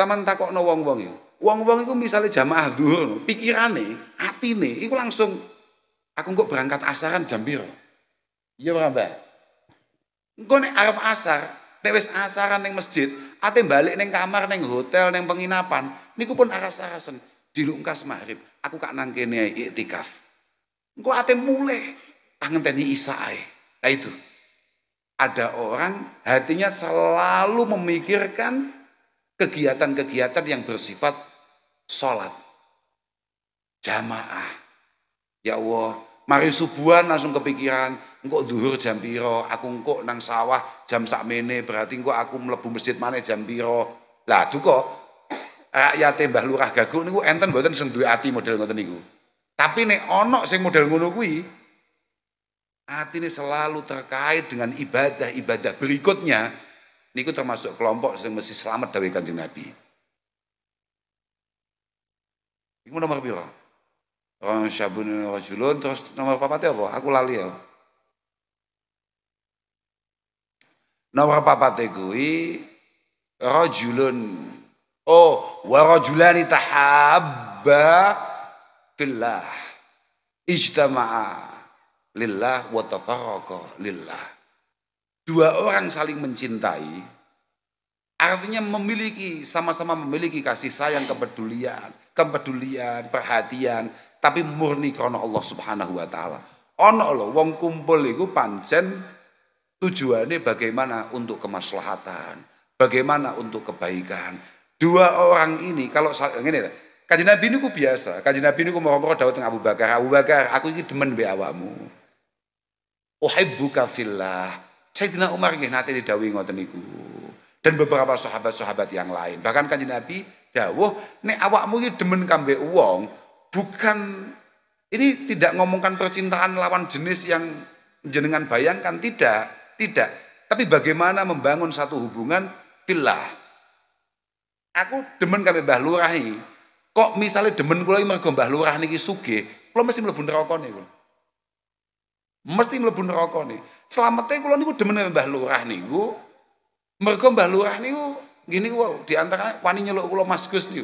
Saman takok no wong-wong itu. Wong-wong itu misalnya jamaah dhuhur, pikirane, nih, itu langsung aku kok berangkat asaran jambir. biru. Iya Mbak? Engko nek Arab asar, nek wis asaran ning masjid, ate balik ning kamar ning hotel ning penginapan, niku pun aras-arasen dilungkas maghrib. Aku kak nang kene iktikaf. Engko ate mulai angenteni isa ae. Nah itu. Ada orang hatinya selalu memikirkan kegiatan-kegiatan yang bersifat sholat, jamaah. Ya Allah, mari subuhan langsung kepikiran, engko duhur jam piro, aku engko nang sawah jam mene berarti engko aku mlebu masjid mana jam piro. Lah kok rakyat Mbah Lurah Gaguk niku enten mboten sing duwe ati model ngoten niku. Tapi nek ana sing model ngono kuwi atine selalu terkait dengan ibadah-ibadah berikutnya niku termasuk kelompok yang mesti selamat dari kanjeng Nabi. Iku nomor piro? Orang syabun rajulun terus nomor papate apa? Aku lali ya. Nomor papate kuwi rajulun. Oh, wa rajulani tahabba fillah. Ijtama'a lillah wa tafarraqa lillah. Dua orang saling mencintai artinya memiliki sama-sama memiliki kasih sayang, kepedulian, kepedulian, perhatian, tapi murni karena Allah Subhanahu wa taala. Ono lho wong kumpul iku pancen Tujuannya bagaimana untuk kemaslahatan, bagaimana untuk kebaikan. Dua orang ini kalau ini Kaji Nabi ini ku biasa, kaji Nabi ini ku mau ngomong dawet dengan Abu Bakar. Abu Bakar, aku ini demen be awakmu. Uhibbuka fillah. Sayyidina Umar nggih nate didhawuhi ngoten niku. Dan beberapa sahabat-sahabat yang lain. Bahkan kaji Nabi dawuh, nek awakmu ini demen kambe wong, bukan ini tidak ngomongkan percintaan lawan jenis yang jenengan bayangkan tidak. Tidak. Tapi bagaimana membangun satu hubungan filah. Aku demen kami Mbah Lurah ini. Kok misalnya demen kula iki mergo Mbah Lurah ini suge, kula mesti nih. rokok niku. Mesti melebun rokok nih. Selamatnya kula ini demen kami Mbah Lurah ini. Mergo Mbah Lurah ini gini wow, waninya wani nyeluk kula Mas Gus nih.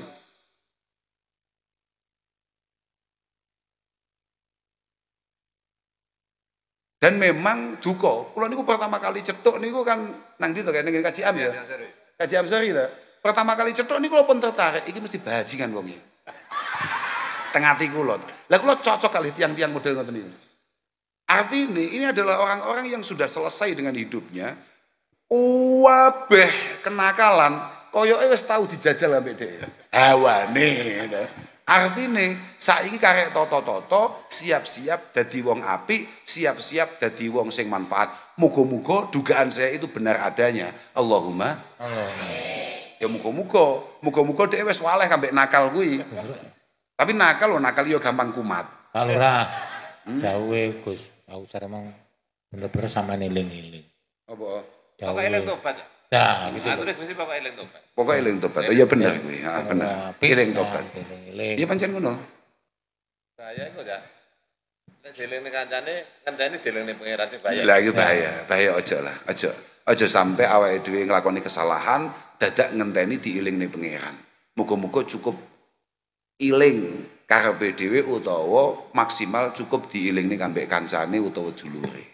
Dan memang duka, kula niku pertama kali cetok niku kan nang ndi to kene kaji am ya. Kaji am sori Pertama kali cetok niku kula pun tertarik, ini mesti bajingan wong iki. Tengah ati kula. Lah kula cocok kali tiang-tiang model ngoten ini? Artinya ini ini adalah orang-orang yang sudah selesai dengan hidupnya. Wabeh kenakalan, koyoke wis tahu dijajal ambek nih Hawane. Gitu. Artine saiki karek toto-toto siap-siap dadi wong api, siap-siap dadi wong sing manfaat. Muga-muga dugaan saya itu benar adanya. Allahumma amin. Ya muga-muga, muga-muga dhek wis waleh kambek nakal kuwi. Tapi nakal lo nakal yo ya gampang kumat. Kalora. Hmm? Dawe Gus, aku saremang bener-bener sama neling-eling. Apa? Kok eling tobat? Nah, nah, gitu. Nah, terus mesti pokok eling tobat. Pokok eling tobat. Oh iya bener kuwi, heeh ah, bener. Eling tobat. Iya pancen ngono. Saya iku ya. Nek delene kancane, ngenteni delene pangeran sing iya, bahaya. Nah. Lah iki bahaya, bahaya aja lah, aja. Aja sampai awake dhewe nglakoni kesalahan dadak ngenteni diilingne pangeran. Muga-muga cukup iling karepe dhewe utawa maksimal cukup diilingne kambek kancane utawa dulure.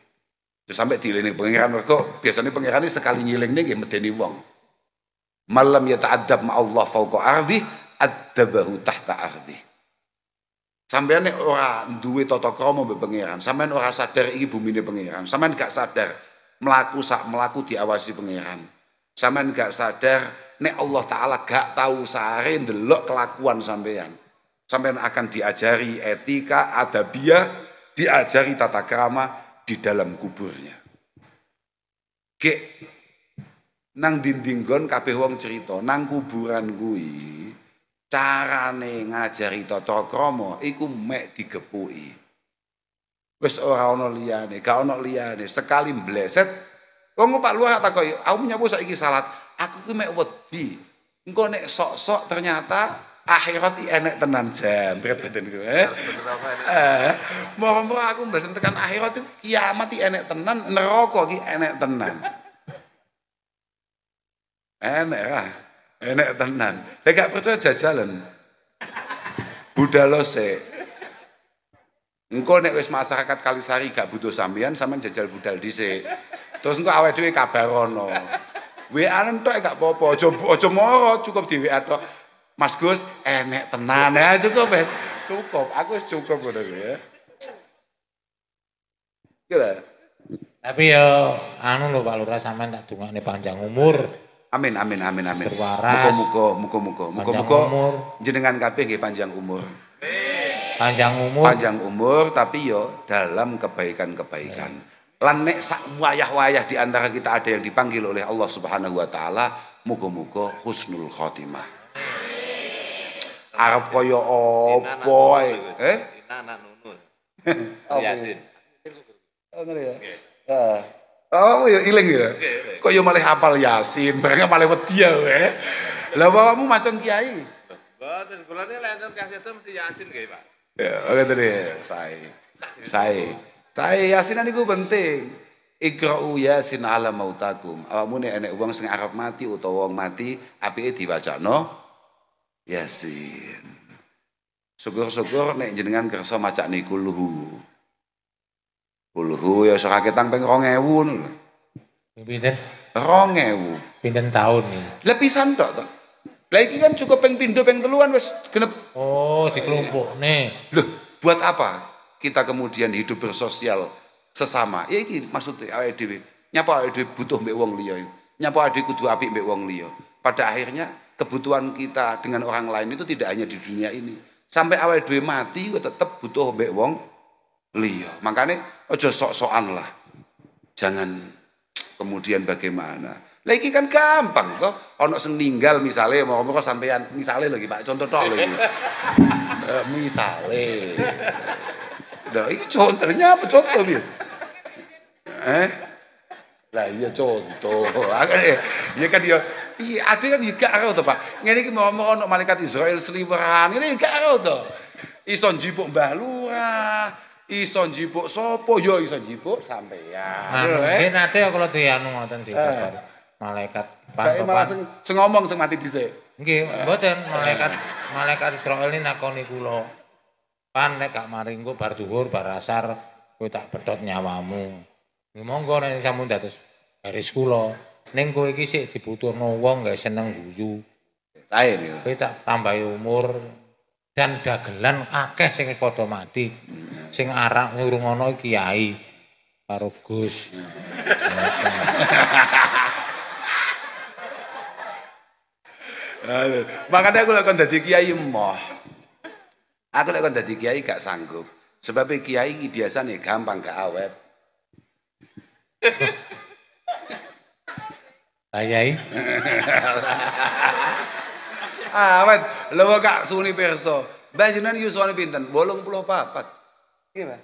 Terus ya, sampai lini pengiran mereka biasanya ini sekali nih gimana ya, medeni wong. Malam ya tak adab ma Allah fauqo ardi adabahu tahta ardi. Sampeyan orang duwe tata krama mbek Sampai sampeyan orang sadar ini bumi bumine pangeran, sampeyan gak sadar melaku sak melaku diawasi pangeran. Sampeyan gak sadar nih Allah taala gak tahu sehari delok kelakuan sampean. Sampai akan diajari etika, adabiah diajari tata krama, di dalam kuburnya. Gek nang dindinggon kabeh wong cerita, nang kuburan kuwi carane ngajari toto kromo iku mek digepui wes ora ana liyane, gak ana liyane. Sekali mbleset, wong Pak tak takoki, "Aku menyapa saiki salat, aku ki mek wedi." Engko nek sok-sok ternyata akhirat enak tenan jam berat badan gue eh? mau-mau eh, aku mbasen tekan akhirat itu kiamat enak tenan neraka ki enak tenan enak lah enak tenan lek gak percaya jajalan budalo se engko nek wis masyarakat Kalisari gak butuh sambian, sama jajal budal dhisik terus engko awet dhewe kabarono WA tok gak popo, ojo aja moro cukup di WA tok Mas Gus enek tenan ya cukup ya. Cukup, aku cukup udah gue ya. Gila. Iya tapi ya, anu lho Pak Lurah sampe tak ini panjang umur. Amin amin amin amin. Berwaras. muka, muka, muka, muka, muga jenengan kabeh nggih panjang umur. Panjang umur. Panjang umur tapi yo dalam kebaikan-kebaikan. Lanek sak wayah-wayah di antara kita ada yang dipanggil oleh Allah Subhanahu wa taala, mugo-mugo husnul khotimah. Arab kaya apa ae. Eh? Anak nunu. Yasin. Oh, iya, iya. oh ngene ya. Ah. Oh ya iling ya. Kok yo ya malah hafal Yasin, barangnya malah wedi ya kowe. Lah bapakmu macam kiai. Mboten, kula niki kasih enten kasih mesti Yasin nggih, Pak. Ya, oke tadi. Sae. Sae. Sae Yasinan niku penting. Iqra'u Yasin ala mautakum. Awakmu nek enek uang sing arep mati utawa wong mati apike diwacana Yasin. Syukur-syukur nek jenengan kersa macak niku luhu. Kulhu ya sakit ketang ping 2000 lho. Pinten? 2000. Pinten taun nih? Lah pisan tok to. Lah iki kan cukup ping pindho ping teluan wis genep. Oh, dikelompokne. Loh, buat apa kita kemudian hidup bersosial sesama? Ya iki maksudnya awake dhewe. Nyapa awake dhewe butuh mbek wong liya. Nyapa adik kudu apik mbek wong liya. Pada akhirnya kebutuhan kita dengan orang lain itu tidak hanya di dunia ini. Sampai awal dua mati tetap butuh mbek wong liya. Makanya ojo sok-sokan lah. Jangan kemudian bagaimana. Lagi kan gampang kok ono seninggal misalnya mau kok sampean misalnya lagi Pak contoh tok lagi. <laughs> Eh, misale. Nah, ini contohnya apa contoh bil, Eh? Lah iya contoh. <laughs> Ya kan ya Iya, ada kan gak karo tuh Pak. Ini iki mau ono malaikat Israel sliweran. ini gak karo to. Ison jipuk Mbah Lurah, ison njipuk sapa ya jipuk sampai ya. Anu, nggih nanti kula dianu ngoten di eh. malaikat pantopan. malah sing, seng ngomong sing mati dhisik. Nggih, eh. malaikat malaikat Israel ini nakoni kula. Pan nek gak bar tubur bar asar kau tak pedhot nyawamu. Nggih monggo nek sampun garis kulo. Neng kowe iki sik dibutuhno wong gak seneng guyu. Cair ya. Kowe tak tambahi umur dan dagelan akeh sing padha mati. Sing arak urung ana kiai karo Gus. Makanya aku lakukan dari kiai moh. Aku lakukan dari kiai gak sanggup. Sebab kiai biasanya gampang gak awet. Pak Yai. Amat, lewa kak suni perso. Bajinan Yuswani pinten, bolong puluh papat. Iya, Pak.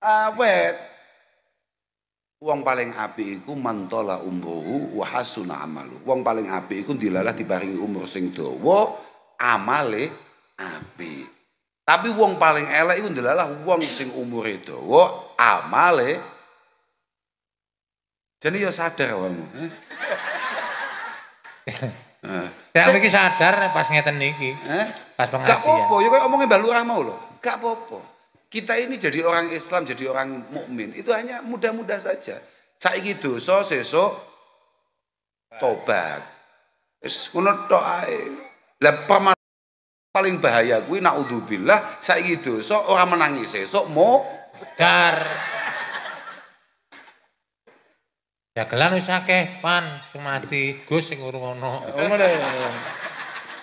Awet. Ah, uang paling api iku mantola umruhu wa amalu. uang paling api iku dilalah dibaringi umur sing dawa, amale api. Tapi uang paling elek iku dilalah uang sing umur itu dawa, amale jadi ya sadar kamu. Ya iki sadar pas ngeten niki. Eh? Pas pengajian. Gak apa-apa, ya kayak omongin Mbak Lurah mau loh. Gak apa-apa. Kita ini jadi orang Islam, jadi orang mukmin itu hanya mudah-mudah saja. Saiki dosa seso tobat. Wis ngono tok ae. Lah paling bahaya kuwi naudzubillah saiki dosa orang menangis sesuk mau dar. Ya wis akeh, Pan, semati Gus sing urung ono. Oh, ngono ya.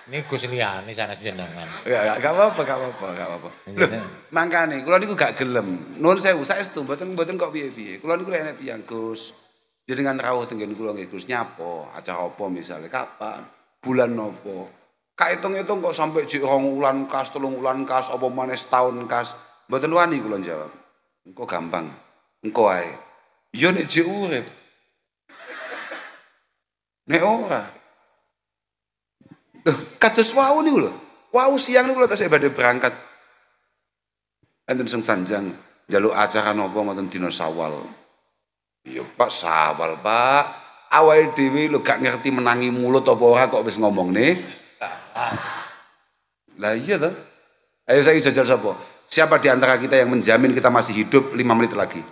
Ini Gus liyane sanes jenengan. Ya, ya, gak apa-apa, gak apa-apa, gak apa-apa. Lho, iya, iya. mangkane kula niku gak gelem. Nuwun sewu, saestu mboten mboten kok piye-piye. Kula niku enek tiyang Gus. Jenengan rawuh tenggen kula nggih Gus nyapa, acara apa misalnya kapan, bulan nopo. Kaitung-itung kok sampai jek rong wulan kas, telung wulan kas, apa maneh setahun kas. Mboten wani kula jawab. Engko gampang. Engko ae. Yo nek urip Nek ora. Loh, kados wau niku lho. Wau siang niku lho tasih badhe berangkat. Enten sing sanjang jaluk acara napa ngoten dina Sawal. Iya, Pak Sawal, Pak. awal dhewe lho gak ngerti menangi mulut apa ora kok wis nih. Lah iya tuh, Ayo saya jajal sapa? Siapa di antara kita yang menjamin kita masih hidup 5 menit lagi?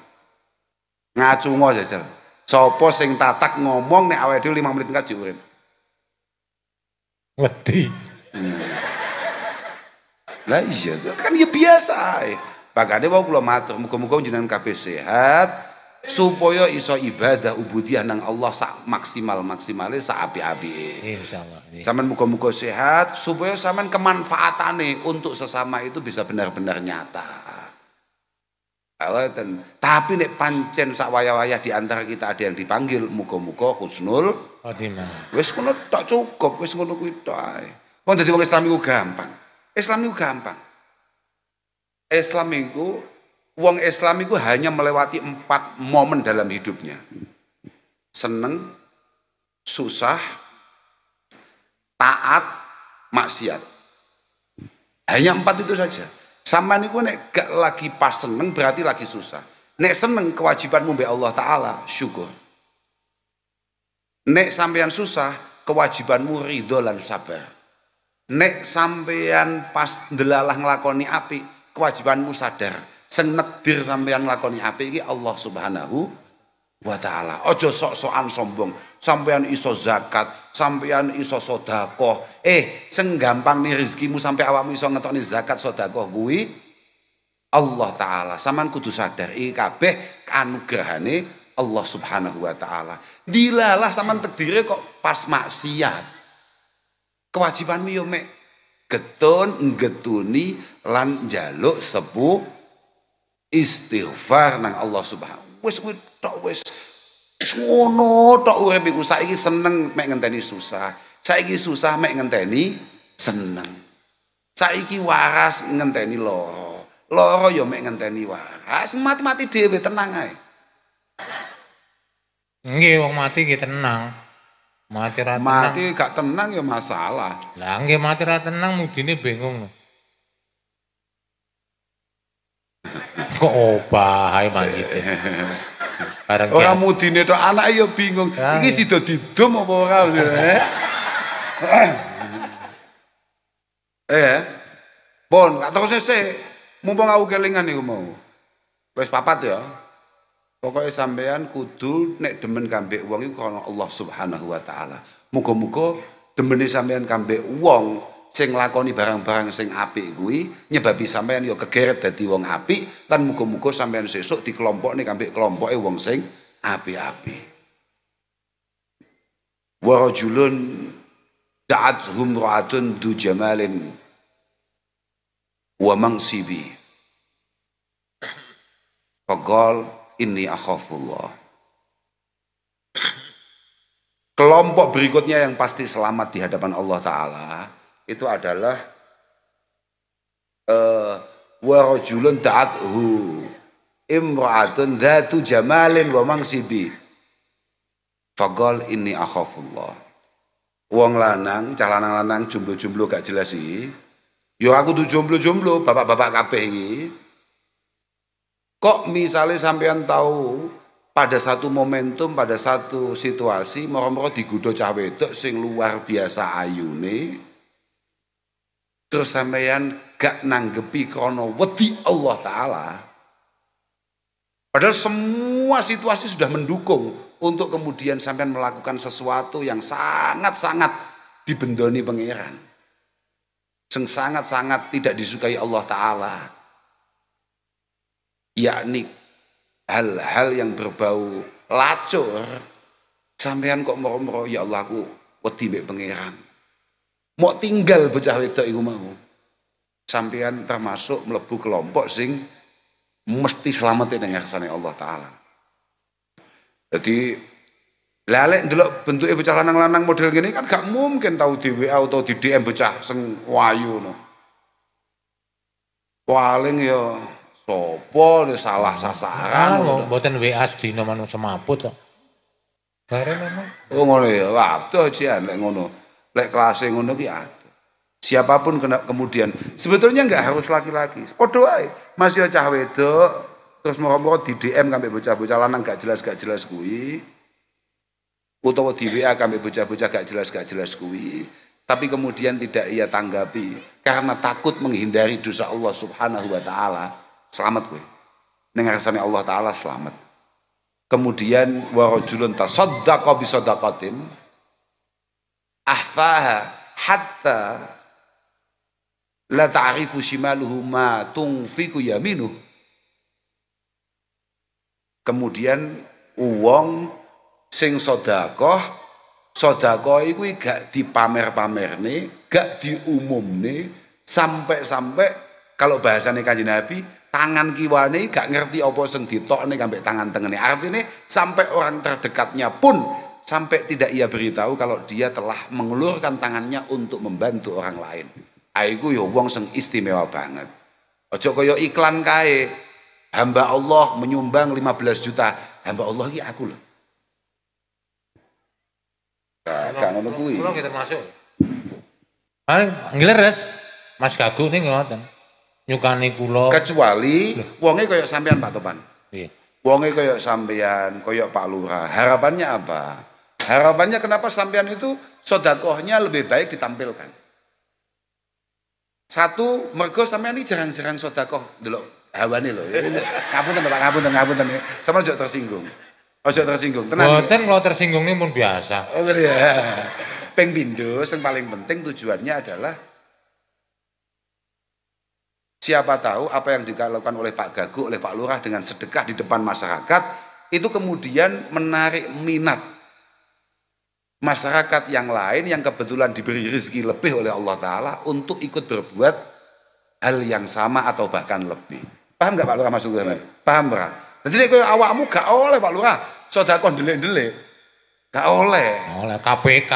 Ngacungo jajal. Sopo sing tatak ngomong nek awake dhewe 5 menit ngaji urip. Wedi. Lah iya kan ya biasa ae. Pakane wau kula matur muga-muga jenengan kabeh sehat supaya iso ibadah ubudiyah nang Allah sak maksimal maksimalnya sak api-api. Insyaallah. Iya. Saman muka muga sehat supaya saman kemanfaatane untuk sesama itu bisa benar-benar nyata. Tapi nek pancen sak waya-waya di antara kita ada yang dipanggil muga-muga husnul khotimah. Wis ngono tak cukup, wis ngono kuwi tok ae. Wong dadi wong Islam iku gampang. Islam iku gampang. Islam iku wong Islam iku hanya melewati empat momen dalam hidupnya. Seneng, susah, taat, maksiat. Hanya empat itu saja. Sama niku nek gak lagi pas seneng berarti lagi susah. Nek seneng kewajibanmu be Allah taala syukur. Nek sampean susah kewajibanmu ridho lan sabar. Nek sampean pas delalah ngelakoni api kewajibanmu sadar. seneng dir sampean ngelakoni api ini Allah Subhanahu wa taala. Ojo sok-sokan sombong. Sampean iso zakat, sampean iso sodakoh. Eh, senggampang gampang nih rezekimu sampai awakmu iso nih zakat sodakoh gue Allah taala. Saman kudu sadar Ini kabeh kanugrahane Allah Subhanahu wa taala. Dilalah saman tegdiri kok pas maksiat. Kewajibanmu yo mek getun ngetuni, lan jaluk sepuh istighfar nang Allah Subhanahu wis kuwi tok wis ngono tok urip iku saiki seneng mek ngenteni susah. Saiki susah mek ngenteni seneng. Saiki waras ngenteni lara. Lara ya mek ngenteni waras. Mati-mati dhewe tenang ae. Nggih wong mati nggih tenang. Mati ra tenang. Mati gak tenang ya masalah. Lah nggih mati ra tenang mudine bengong. Kok obah ae manggite. Bareng ora mudine tok anake ya bingung. Ah. Iki sida didum apa ora? Eh. bon eh? gak tau sese. Mumpung aku kelingan niku mau. Wis papat ya. pokoknya sampean kudu nek demen kambek wong iku kana Allah Subhanahu wa taala. Muga-muga demene sampean kambek wong sing lakoni barang-barang sing apik kuwi nyebabi sampean yo ya kegeret dadi wong apik lan muga-muga sampean sesuk dikelompokne kambe kelompoke wong sing apik-apik. Wa rajulun da'athum ra'atun du jamalin wa mangsibi. Faqal inni akhafullah. Kelompok berikutnya yang pasti selamat di hadapan Allah Ta'ala itu adalah eh, wa ta'athu imra'atun dhatu jamalin wa mangsibi fagol ini akhafullah wong lanang cah lanang-lanang jomblo-jomblo gak jelas sih yo ya aku tuh jomblo-jomblo bapak-bapak kabeh ini kok misalnya sampean tahu pada satu momentum pada satu situasi moro digudo cah wedok sing luar biasa ayune terus sampean gak nanggepi krono wedi Allah taala padahal semua situasi sudah mendukung untuk kemudian sampean melakukan sesuatu yang sangat-sangat dibendoni pangeran yang sangat-sangat tidak disukai Allah taala yakni hal-hal yang berbau lacur sampean kok merom moro ya Allah aku wedi mbek pangeran mau tinggal bocah wedok iku mau sampean termasuk melebu kelompok sing mesti selamat dengan kersane Allah taala jadi lalek ndelok bentuknya bocah lanang-lanang model gini kan gak mungkin tahu di WA atau di DM bocah sing wayu no. paling ya sopo salah sasaran nah, mboten WA sedina manung semaput kok bareng memang oh ngono ya waktu aja nek ngono Lek kelas ngono ki Siapapun kena kemudian sebetulnya nggak harus laki-laki. Podo Masih cah wedok terus mau di DM kami bocah-bocah lanang gak jelas gak jelas kui. Utawa di WA kami bocah-bocah gak jelas gak jelas kui. Tapi kemudian tidak ia tanggapi karena takut menghindari dosa Allah Subhanahu wa taala. Selamat kowe. Ning Allah taala selamat. Kemudian wa rajulun tasaddaqa bi sadaqatin ahfaha hatta la ta'rifu shimaluhu ma tungfiku yaminuh. Kemudian uang sing sodakoh, sodakoh itu gak dipamer pamer nih, gak diumum nih. sampai-sampai kalau bahasane kanji Nabi, tangan kiwane gak ngerti apa sing nih, sampai tangan nih. Artinya sampai orang terdekatnya pun Sampai tidak ia beritahu kalau dia telah mengulurkan tangannya untuk membantu orang lain. Aiku yo ya wong sing istimewa banget. Ojo koyo iklan kae. Hamba Allah menyumbang 15 juta. Hamba Allah iki aku loh. Kak ngono kuwi. Kulo termasuk. Paling ngleres. Mas Gagu ning ngoten. Nyukani kula. Kecuali wonge koyo sampean Pak Topan. Iya. Wonge koyo sampean, koyo Pak Lurah. Harapannya apa? harapannya kenapa sampean itu sodakohnya lebih baik ditampilkan. Satu, mergo sampean ini jarang-jarang sodakoh. Dulu, loh. Ngapun Ngapunten Pak, ngapun ngapunten. Sama juga tersinggung. Oh, juga tersinggung, tenang. Ya? Tenang, kalau tersinggung ini pun biasa. Oh iya. Pengbindo, yang paling penting tujuannya adalah Siapa tahu apa yang dilakukan oleh Pak Gagu, oleh Pak Lurah dengan sedekah di depan masyarakat itu kemudian menarik minat masyarakat yang lain yang kebetulan diberi rezeki lebih oleh Allah Ta'ala untuk ikut berbuat hal yang sama atau bahkan lebih. Paham gak Pak Lurah Mas Paham Pak? Jadi kalau awakmu gak oleh Pak Lurah, sodakon delik-delik. Gak oleh. Oleh KPK.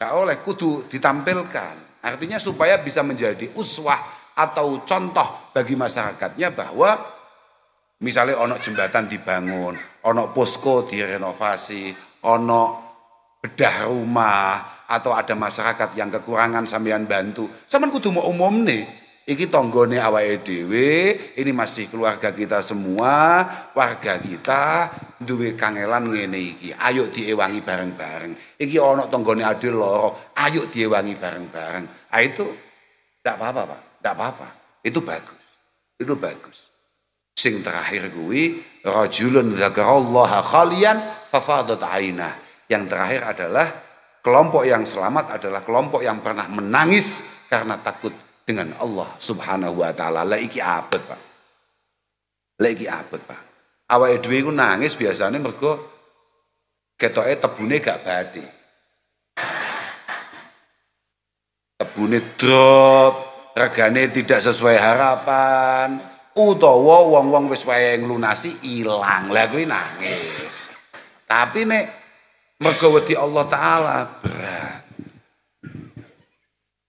Gak oleh, kudu ditampilkan. Artinya supaya bisa menjadi uswah atau contoh bagi masyarakatnya bahwa misalnya onok jembatan dibangun, onok posko direnovasi, onok bedah rumah atau ada masyarakat yang kekurangan sampean bantu. Sampean kudu mau umum nih. Iki tonggone awake dhewe, ini masih keluarga kita semua, warga kita duwe kangelan ngene iki. Ayo diewangi bareng-bareng. Iki ana tonggone adil loro, ayo diewangi bareng-bareng. Ah itu ndak apa-apa, Pak. Ndak apa-apa. Itu bagus. Itu bagus. Sing terakhir kuwi rajulun dzakarallaha khalian fafadat ainah yang terakhir adalah kelompok yang selamat adalah kelompok yang pernah menangis karena takut dengan Allah Subhanahu wa taala. Lah iki abet, Pak. Lah iki abet, Pak. Awake dhewe iku nangis biasanya mergo ketoke tebune gak badhe. Tebune drop, regane tidak sesuai harapan, utawa wong-wong wis wayahe lunasi ilang. Lah kuwi nangis. Tapi nek Mergawati Allah Ta'ala berat.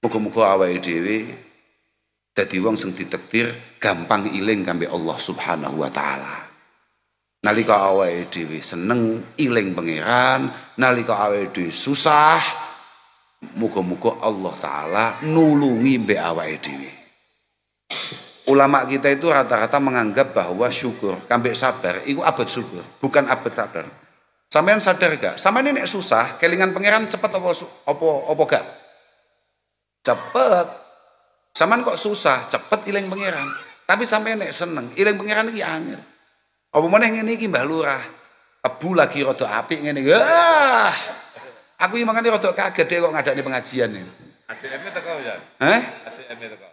Muka-muka awai dewi, dadi wong sing ditektir gampang ileng kambe Allah Subhanahu wa taala. Nalika awake dewi seneng ileng pangeran, nalika awake dewi susah muka-muka Allah taala nulungi mbek awai dewi. Ulama kita itu rata-rata menganggap bahwa syukur, kambek sabar, itu abad syukur, bukan abad sabar. Sampean sadar gak? Sama ini nek susah, kelingan pangeran cepet opo opo opo gak? Cepet. Saman kok susah, cepet ilang pangeran. Tapi sampean nek seneng, ilang pangeran iki angel. Apa meneh ngene iki Mbah Lurah. Ebu lagi rada apik ngene. Wah. Aku iki mangane rada kaget kok ngadakne pengajian ini. ADM teko ya? Hah? ADM teko.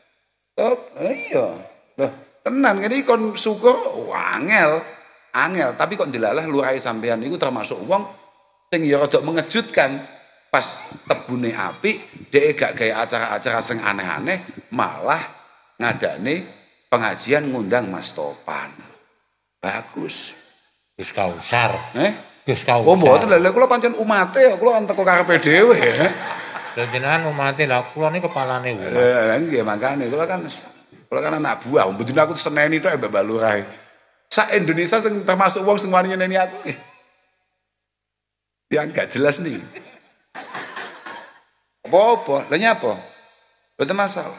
Oh, iya. Loh, tenan ngene kon syukur wangel angel, tapi kok dilalah luai sampean itu termasuk uang. sing ya rada mengejutkan pas tebune api. dek gak gaya acara-acara sing aneh-aneh malah ngadane pengajian ngundang Mas Topan. Bagus. Wis kausar. Eh? Wis kausar. Oh mboten lha kula pancen umate ya. kula kan teko karepe dhewe. Dan ya. jenengan umate lha kula niki kepalane umat. Eh, lha nggih makane kula kan kula kan anak buah, mboten aku seneni tok Mbak Lurah. Sa Indonesia sing termasuk wong sing wani nyeneni aku nggih. Eh. Yang gak jelas nih. Apa-apa, lah nyapa? Betul masalah.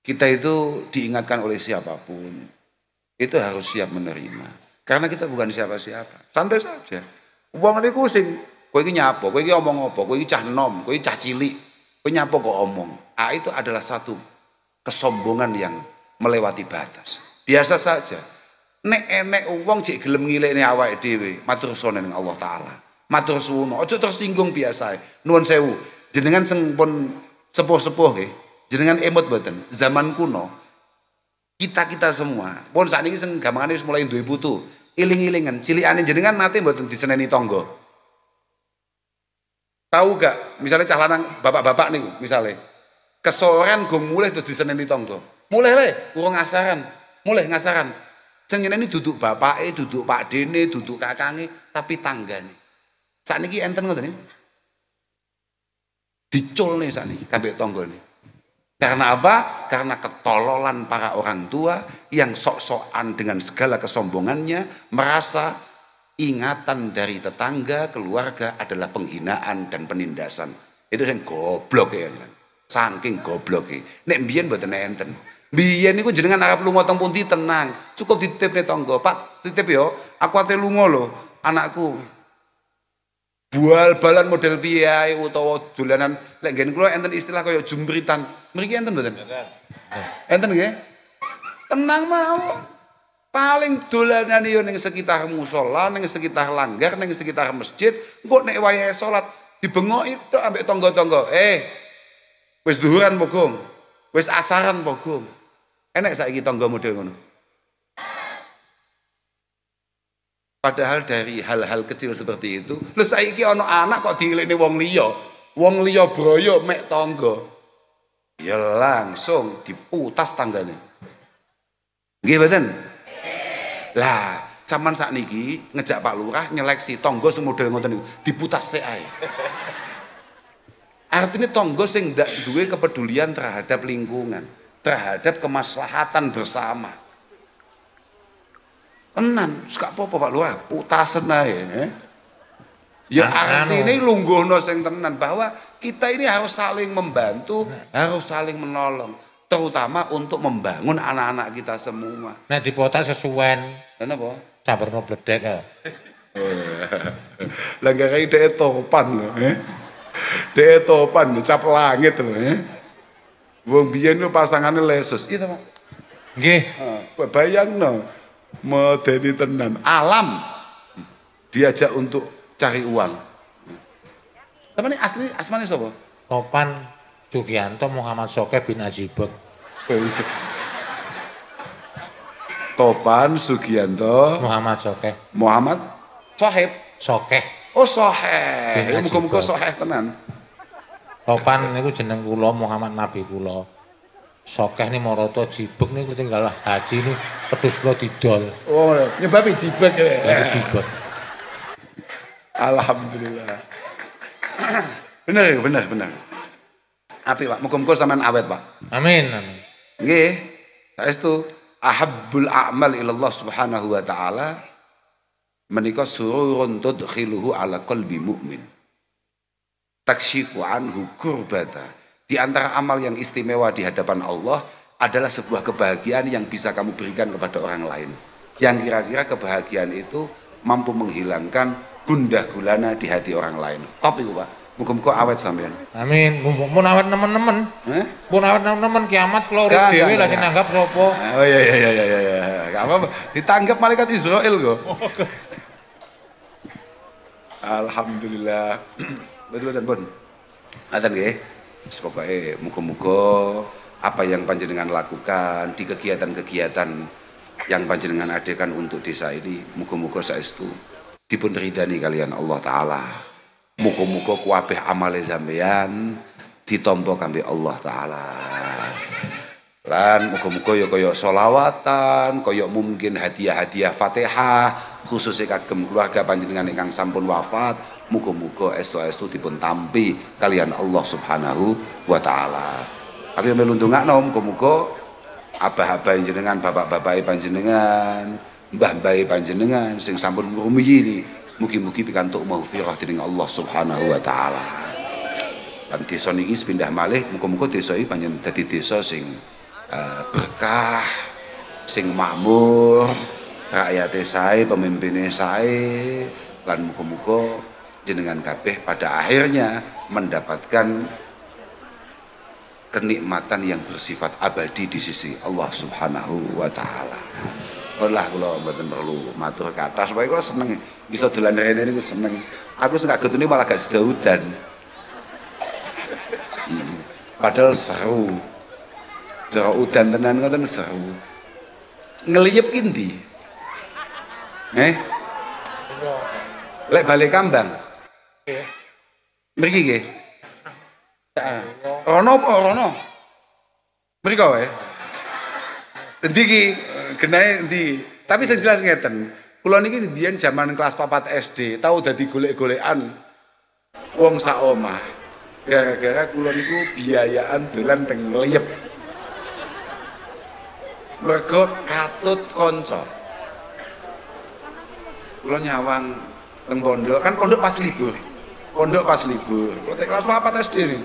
Kita itu diingatkan oleh siapapun. Itu harus siap menerima. Karena kita bukan siapa-siapa. Santai saja. Uang niku sing kowe iki nyapa, kowe iki omong apa, kowe iki cah nom, kowe cah cilik. Kowe nyapa kok omong. Ah itu adalah satu kesombongan yang melewati batas. Biasa saja. Nek enek uang cek gelem ini awake dhewe, matur sone dengan Allah taala. Matur suwono, ojo terus singgung biasa. Nuwun sewu, jenengan sing pun sepuh-sepuh jenengan emot boten. Zaman kuno kita-kita semua, saat ini sing gamangane wis mulai duwe tuh iling-ilingan, aneh jenengan nate di diseneni tonggo. Tahu gak, misalnya cah lanang bapak-bapak nih misalnya kesorean gue mulai terus diseneni tangga. Mulai le, urung asaran, mulai ngasaran. Sing ini duduk bapak eh duduk Pak Dene, duduk kakange, tapi tangga nih saat ini enten nggak nih nih saat ini sakniki tonggol nih Karena apa? Karena ketololan para orang tua yang sok-sokan dengan segala kesombongannya merasa ingatan dari tetangga, keluarga adalah penghinaan dan penindasan. Itu yang goblok ya. Saking goblok ya. Nek mbiyen mboten enten. Biyen niku jenengan arep lunga teng pundi tenang, cukup dititipne tangga. Pak, titip yo, aku ate lunga lho, anakku. Bual-balan model piye utawa dolanan lek ngene kula enten istilah kaya jumbritan. Mriki enten mboten? Enten nggih? Tenang mau paling dolanan yo ning sekitar musola, ning sekitar langgar, ning sekitar masjid, engko nek wayahe salat dibengoki tok ambek tangga-tangga. Eh, wis duhuran pogong, wis asaran pogong. Enak saiki tangga model ngono. Padahal dari hal-hal kecil seperti itu, lu saiki ono anak kok diilini wong liya, wong liya broyo mek tangga. Ya langsung diputas tanggane. Nggih mboten? Lah, zaman saat niki ngejak Pak Lurah nyeleksi tangga semodel ngoten niku, diputas sik ae. Artinya tangga sing ndak duwe kepedulian terhadap lingkungan terhadap kemaslahatan bersama. Enan, suka apa Pak Luar? Putasen ae. Ya, ya nah, artinya anu. lungguhno sing tenan bahwa kita ini harus saling membantu, nah. harus saling menolong, terutama untuk membangun anak-anak kita semua. Nah di kota sesuai. mana boh? Cabar no bledek. Ya. Lah gak kayak dia topan Dia ya. topan, cap langit loh. Wong biyen ku pasangane lesus. Iya Pak. Nggih. Heeh. Bayangno medeni tenan. Alam diajak untuk cari uang. Tapi ini asli asmane sapa? Topan Sugianto Muhammad Soke bin Ajibek. <laughs> Topan Sugianto Muhammad Soke. Muhammad Sohib Soke. oh Soheh ya, muka-muka Soke tenan Topan niku jeneng kula Muhammad Nabi kula. Sokeh ni roto jibek niku ketinggalan haji ni pedus kula didol. Oh, nyebabi jibek. Nyebabi jibek. Alhamdulillah. bener ya, bener, bener. Api Pak, mukum kau sampean awet Pak. Amin. amin. saya itu ahabbul a'mal ilallah subhanahu wa ta'ala suruh untuk tudkhiluhu ala kolbi mukmin. Taksyifu anhu kurbata. Di antara amal yang istimewa di hadapan Allah adalah sebuah kebahagiaan yang bisa kamu berikan kepada orang lain. Yang kira-kira kebahagiaan itu mampu menghilangkan gundah gulana di hati orang lain. Top itu Pak. Muka-muka awet sampean. Amin. Mun awet nemen-nemen. Eh? Mun awet nemen-nemen kiamat kalau urip dhewe lah sing nanggap sapa? Oh iya iya iya iya iya. Gak apa-apa. Ditanggap malaikat Israel oh, kok. Alhamdulillah. Betul betul pun. Ngaten nggih. Sepokoke muka-muka apa yang panjenengan lakukan di kegiatan-kegiatan yang panjenengan adakan untuk desa ini muga saya itu dipun ridani kalian Allah taala. muka-muka kuabeh amale di ditompo kami Allah taala. Lan muga-muga ya kaya solawatan, koyok mungkin hadiah-hadiah Fatihah khususnya kagem keluarga panjenengan yang sampun wafat, Muga-muga estu-estu dipun tampi kalian Allah Subhanahu wa taala. Aku yang melu ndongakno muga-muga abah-abah panjenengan, bapak-bapak panjenengan, mbah-mbah panjenengan sing sampun ngrumiyi mugi-mugi pikantuk maghfirah dening Allah Subhanahu wa taala. Lan desa niki pindah malih muga-muga desa iki panjenengan dadi desa sing eh, berkah, sing makmur, rakyat saya pemimpinnya saya dan muka-muka jenengan kabeh pada akhirnya mendapatkan kenikmatan yang bersifat abadi di sisi Allah Subhanahu wa taala. Allah kula mboten perlu matur atas. Baik, kok seneng bisa dolan rene niku seneng. Aku sing kagutune malah gak sedaudan. Hmm. Padahal seru. Jarak udan tenan ngoten seru. Ngeliyep kindi. Eh? Lek balik kambang. Mriki nggih. Heeh. Ah. Rono apa rono? Mriko wae. Eh? Endi iki genahe endi? Tapi sing jelas ngeten, kula niki biyen jaman kelas 4 SD tau dadi golek-golekan wong sak omah. Gara-gara kula niku biayaan dolan teng Leyep. Mergo katut kanca. Kula nyawang teng pondok, kan pondok pas libur pondok pas libur kalau kelas apa SD diri?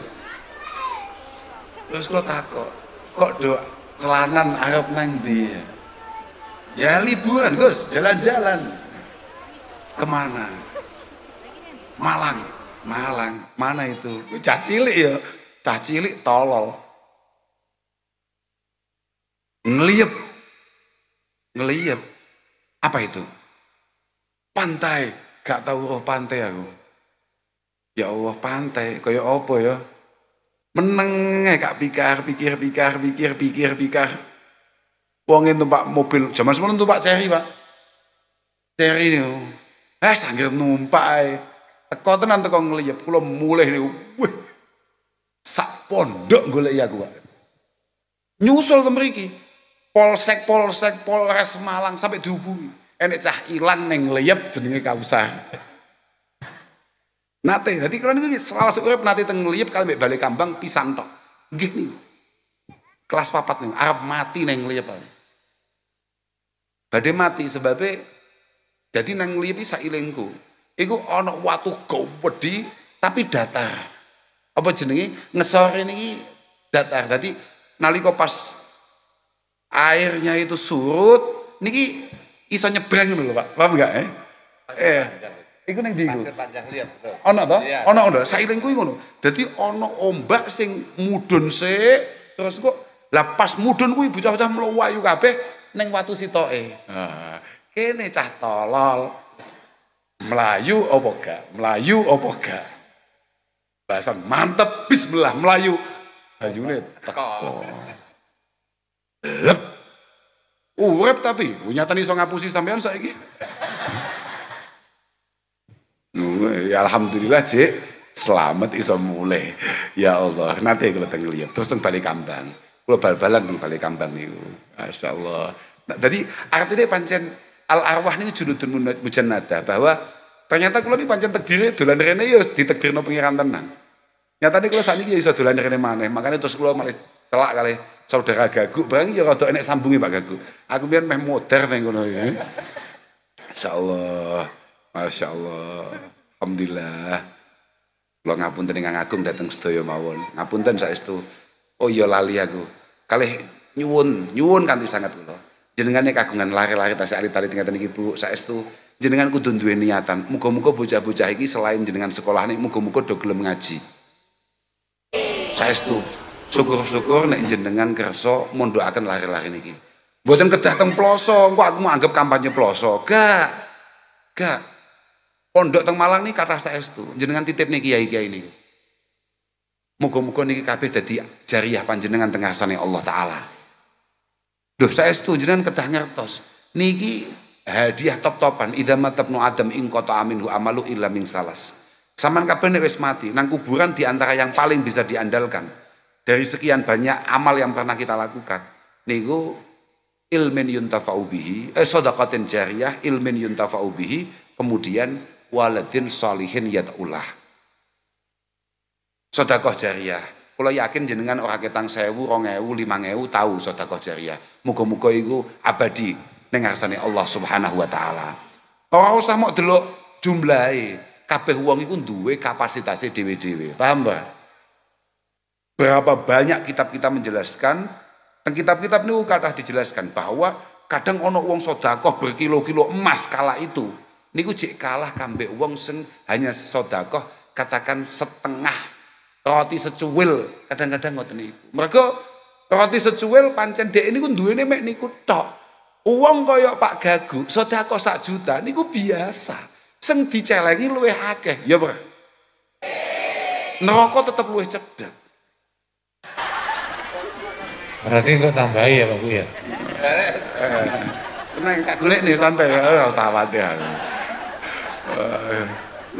terus kalau takut kok doa celanan Arab nang di ya liburan Gus jalan-jalan kemana Malang Malang mana itu cah cilik ya cah cilik tolol ngeliep ngeliep apa itu pantai gak tahu oh pantai aku Ya Allah pantai kaya apa ya? Meneng gak pikir pikir pikir pikir pikir pikir. Uangin numpak mobil zaman semono numpak ceri, Pak. Ceri niku. Oh. Eh sanggir numpak ae. Teko tenan teko ngliyep kula mulih niku. Wih. Sak pondok golek aku, gue. Nyusul ke Polsek, polsek, polres Malang sampai dihubungi. Enek cah ilang neng leyep jenenge usah. Nate, jadi kalau ini selawas urip nate teng liyep kalau balik kambang pisan tok. Nggih Kelas papat nih, Arab mati neng apa? Badai mati sebabnya jadi neng liyep bisa ilengku. Iku ono watu gawedi tapi datar. Apa jenengi ngesore ini datar. Jadi kau pas airnya itu surut niki iso nyebrang loh Pak. Paham enggak eh? Iya, eh. Iya, iya. Iku neng diiku. ono Pasir Panjang Liar, saya Ana ta? Ana ana kuwi ngono. Dadi ombak sing mudun se, terus kok lah pas mudhun kuwi bocah-bocah mlayu kabeh ning watu sitoke. Heeh. Kene cah tolol. Melayu opo gak? Melayu opo gak? Bahasan mantep bismillah melayu. Banyune teko. Lep. Urip tapi nyatane iso ngapusi sampean saiki. Ya alhamdulillah sih selamat iso mulai. Ya Allah, nanti kalau teng terus teng balik kambang. Kalau bal-balan teng balik kambang nih, Allah. Nah, jadi artinya pancen al arwah niku junudun mujannada bahwa ternyata kalau ini pancen terdiri dolan rene yo ya ditekdirno pengiran tenan. nih kalau sani ini ya iso dolan rene mana? makanya terus kalau malah celak kali saudara gaguk barang ya rada enek sambungi Pak Gaguk. Aku biar meh modern ning ngono ya. Allah. Masya Allah. Alhamdulillah. Lo ngapunten ingkang agung dateng sedaya mawon. Ngapunten saestu. Oh iya lali aku. Kali nyuwun, nyuwun kanti sangat Jenengan Jenengane kagungan lari-lari tasih alit-alit ngaten iki Bu. Saestu jenengan ku duwe niatan. Muka-muka bocah-bocah ini selain jenengan sekolah nih, Muka-muka do gelem ngaji. Saestu. Syukur-syukur nek jenengan kersa mondhokaken lari-lari ini. Buat kedah teng ploso, kok aku mau anggap kampanye ploso. Gak. Gak pondok teng Malang nih kata saya itu jenengan titip nih kiai kiai ini. mugo mugo nih kabeh jadi jariah panjenengan tengah sana Allah Taala. Duh saya itu jenengan ketah ngertos. Niki hadiah top-topan idza nu adam ing kota aminu amalu ilam ing salas. Saman kabeh nih wes mati nang kuburan diantara yang paling bisa diandalkan dari sekian banyak amal yang pernah kita lakukan. Niku ilmin yuntafaubihi ubihi eh, sodakatin jariyah, ilmin yuntafaubihi ubihi kemudian waladin solihin ulah. Sodakoh jariah. Kalau yakin jenengan orang ketang sewu, rong ewu, tahu sodakoh jariah. Muka-muka itu abadi. Nengarsani Allah subhanahu wa ta'ala. Orang usah mau delok jumlahi. Kabeh uang itu duwe kapasitasnya dewe-dewe. Paham mbak? Berapa banyak kitab kita menjelaskan. Dan kitab-kitab ini kata dijelaskan bahwa kadang ono uang sodakoh berkilo-kilo emas kala itu Niku jek kalah kambe wong sing hanya sodakoh katakan setengah roti secuil kadang-kadang ngoten niku. mereka roti secuil pancen ini kun ini mek niku tok. Uang koyok Pak Gagu sodako sak juta niku biasa. Seng dicelengi luwe akeh, ya bro. Neraka tetap luwe cedak. Berarti kok tambahi ya Pak Bu ya? Tenang, eh, eh, eh. golek nih santai, ora usah khawatir. Ya.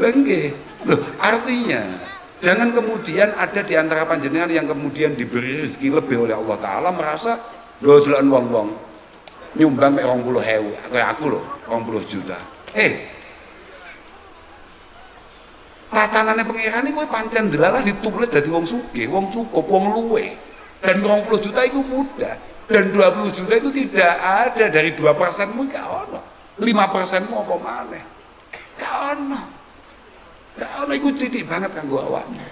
Lengge. Loh, artinya jangan kemudian ada di antara panjenengan yang kemudian diberi rezeki lebih oleh Allah Ta'ala merasa lo jualan uang uang, nyumbang puluh 20.000 kayak aku loh puluh juta. Eh, tatanannya pengirahan ini gue pancen delalah ditulis dari uang suge, uang cukup, uang luwe. Dan puluh juta itu mudah dan 20 juta itu tidak ada dari 2 persenmu gak ada 5 persenmu apa maneh. Gak ono. Gak ono iku titik banget kanggo awaknya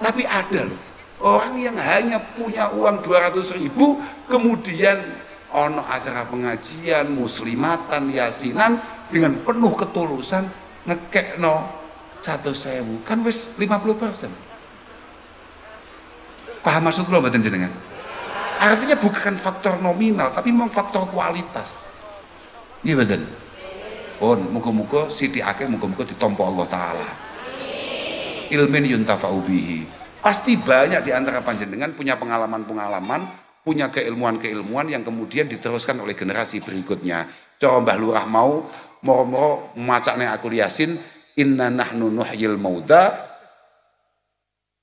Tapi ada loh. Orang yang hanya punya uang 200 ribu, kemudian ono acara pengajian, muslimatan, yasinan, dengan penuh ketulusan, ngekek no satu sewu. Kan wis 50 persen. Paham maksud lo badan jenengan? Artinya bukan faktor nominal, tapi memang faktor kualitas. Iya badan pun muka-muka sitiake muka-muka ditompo Allah Ta'ala ilmin yuntafa'u bihi pasti banyak diantara panjenengan punya pengalaman-pengalaman punya keilmuan-keilmuan yang kemudian diteruskan oleh generasi berikutnya Coba Mbah Lurah mau moro-moro macaknya aku yasin inna nahnu nuhyil mauta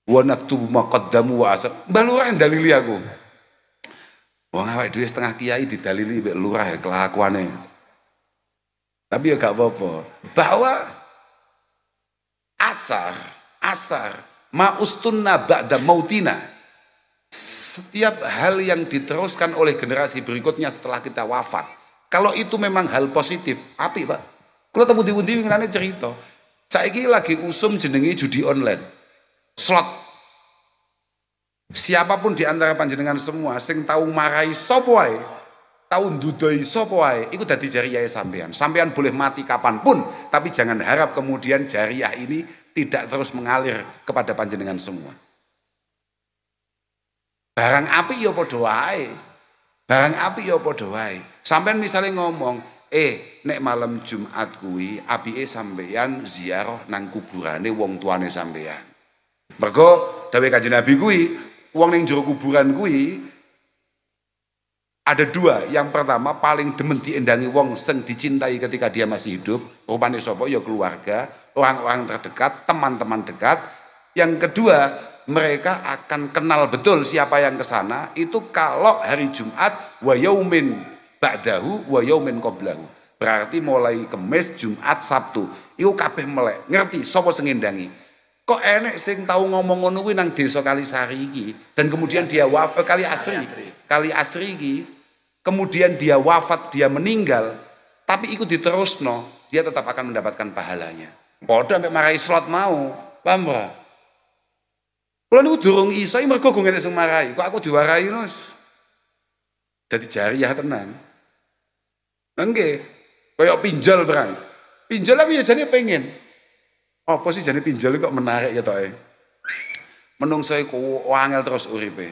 wa naktubu maqaddamu wa asar Mbah Lurah yang dalili aku Wong awake dhewe setengah kiai didalili mbek lurah ya kelakuane. Tapi ya gak apa-apa. Bahwa asar, asar, ma'ustunna ba'da mautina. Setiap hal yang diteruskan oleh generasi berikutnya setelah kita wafat. Kalau itu memang hal positif, api pak. Kalau temu diundi winginane cerita. Saiki lagi usum jenengi judi online. Slot. Siapapun di antara panjenengan semua sing tahu marai sopwai, tahun dudoi sopo wae iku dadi jariah sampean. Sampean boleh mati kapanpun, tapi jangan harap kemudian jariah ini tidak terus mengalir kepada panjenengan semua. Barang api yo ya padha wae. Barang api yo ya padha wae. Sampean misalnya ngomong, "Eh, nek malam Jumat kuwi e sampean ziarah nang kuburane wong tuane sampean." Mergo tapi Kanjeng Nabi kuwi, uang ning jero kuburan kuwi ada dua, yang pertama paling demen diendangi wong seng dicintai ketika dia masih hidup, rupanya sapa ya keluarga, orang-orang terdekat, teman-teman dekat. Yang kedua, mereka akan kenal betul siapa yang ke sana itu kalau hari Jumat wa yaumin ba'dahu wa yaumin qoblahu Berarti mulai kemis Jumat, Sabtu, itu kabeh melek, ngerti sapa sing ngendangi. Kok enek sing tahu ngomong ngono kuwi nang desa Kalisari iki dan kemudian dia wafat eh, kali asri. Kali asri iki kemudian dia wafat, dia meninggal, tapi ikut diterusno, dia tetap akan mendapatkan pahalanya. Podo sampai marai slot mau, paham ora? Kula niku durung iso mergo gong sing marai, kok aku diwarai Dari jari jariah tenan. Nggih, koyok pinjol berang. Pinjol aku ya jane pengen. Apa sih jane pinjol kok menarik ya toh? Menungso iku angel terus uripe.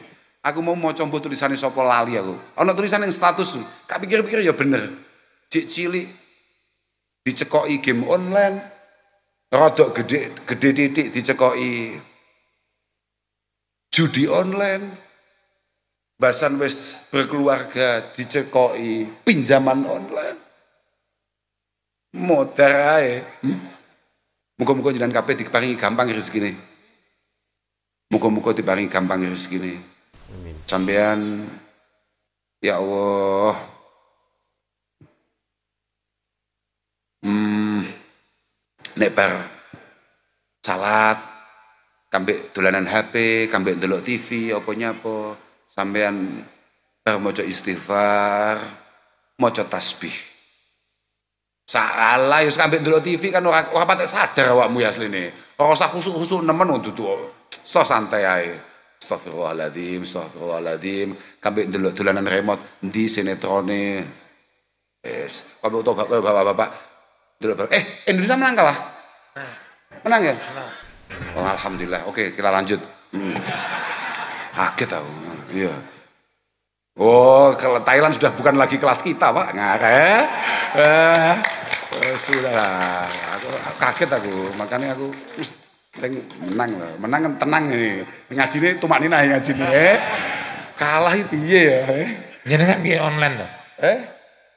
Aku mau mau coba tulisannya sopo lali aku. Ono tulisan yang status, kak pikir-pikir ya bener. Cik cili dicekoki game online, rodok gede gede titik dicekoki judi online, Basan wes berkeluarga dicekoi pinjaman online. Modar Hmm? Muka-muka jalan kape diparingi gampang nih. Muka-muka diparingi gampang nih. Sampean ya Allah. Hmm, nek salat kambe dolanan HP, kambe delok TV, apa nyapa, sampean bar maca istighfar, maca tasbih. Salah yus ya kambe delok TV kan ora ora patek sadar awakmu ya asline. Ora usah khusuk-khusuk nemen untuk tuh. So santai ae. Astagfirullahaladzim, astagfirullahaladzim. Kambing dulu dolanan remote di sinetrone. Yes. Kambing utuh bapak-bapak bapak, bapak. eh Indonesia menang kalah. Nah. Menang ya? Oh, alhamdulillah. Oke, kita lanjut. Hmm. Kaget Iya. Oh, kalau Thailand sudah bukan lagi kelas kita, Pak. Ngarep. Eh, eh, sudah. Aku, kaget aku. Makanya aku Teng menang lah, menang kan tenang ini. Ngaji ini tumak nina ya ngaji ini. Eh, kalah iya ya. Eh. kan piye online lah Eh,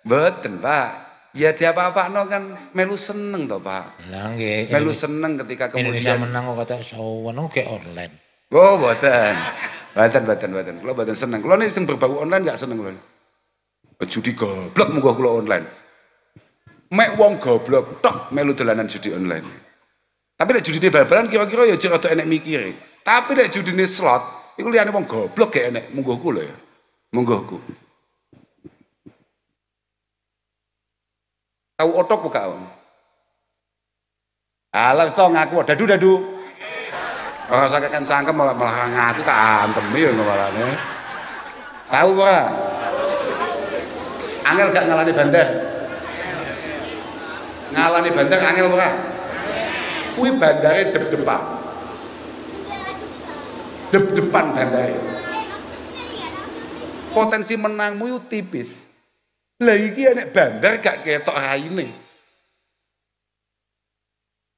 betul pak. Ya tiap apa no kan melu seneng toh pak. Nah, Melu seneng ketika kemudian Indonesia menang kok kata sowan oh, kayak online. Oh, boten. Boten, boten, boten. Kalau boten seneng. Kalau nih yang berbau online gak seneng kalau oh, Judi goblok muka kalau online. Mek wong goblok tok melu dolanan judi online. Tapi lek judine bal-balan kira-kira ya cek rada enek mikire. Tapi lek judine slot, iku liyane wong goblok gak enek mungguhku lho ya. Mungguhku. Tahu otok buka om. Alas tau ngaku, dadu dadu. Oh, sakit kan sangkem malah, malah ngaku tak antem ya ngomongane. Tahu ora? Angel gak ngalani bandar. Ngalani bandar angel ora? kuwi bandare dep-depan dep-depan bandare potensi menangmu itu tipis lah iki anek bandar gak ketok raine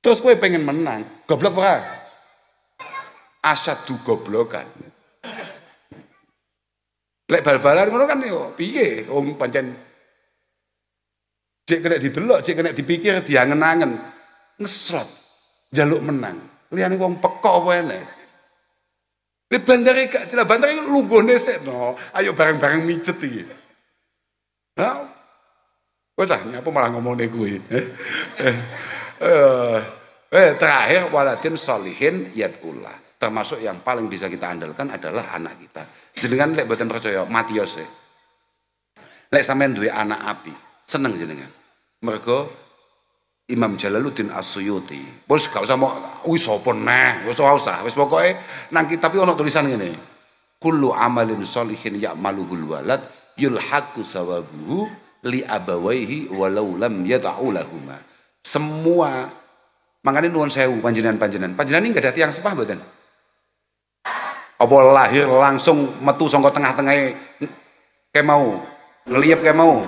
terus kue pengen menang goblok ora asyadu goblokan lek bal-balan ngono kan yo piye wong pancen Cek kena didelok, cek kena dipikir, diangen-angen. Ngesrot. Jaluk menang. lihat wong peko apa ini? Di bandare gak jelas, itu lugu nesek. no. Ayo bareng-bareng micet iki. Nah, kowe tanya apa malah ngomong kuwi. Eh, eh, eh, terakhir waladin solihin yadullah. Termasuk yang paling bisa kita andalkan adalah anak kita. Jenengan lek buatan percaya mati ya. Lek sampean duwe anak api, seneng jenengan. Mergo Imam Jalaluddin Asyuti. bos gak usah mau wis sapa neh, wis ora usah. Wis pokoke nang kitab ono tulisan ngene. Kullu amalin sholihin ya'maluhul walad yulhaqu sawabuhu li abawaihi walau lam yata'u lahuma. Semua makanya nuwun sewu panjenengan-panjenengan. Panjenengan ini gak ada tiang sepah mboten? Apa lahir langsung metu sangka tengah-tengahe kayak mau ngeliap kayak mau?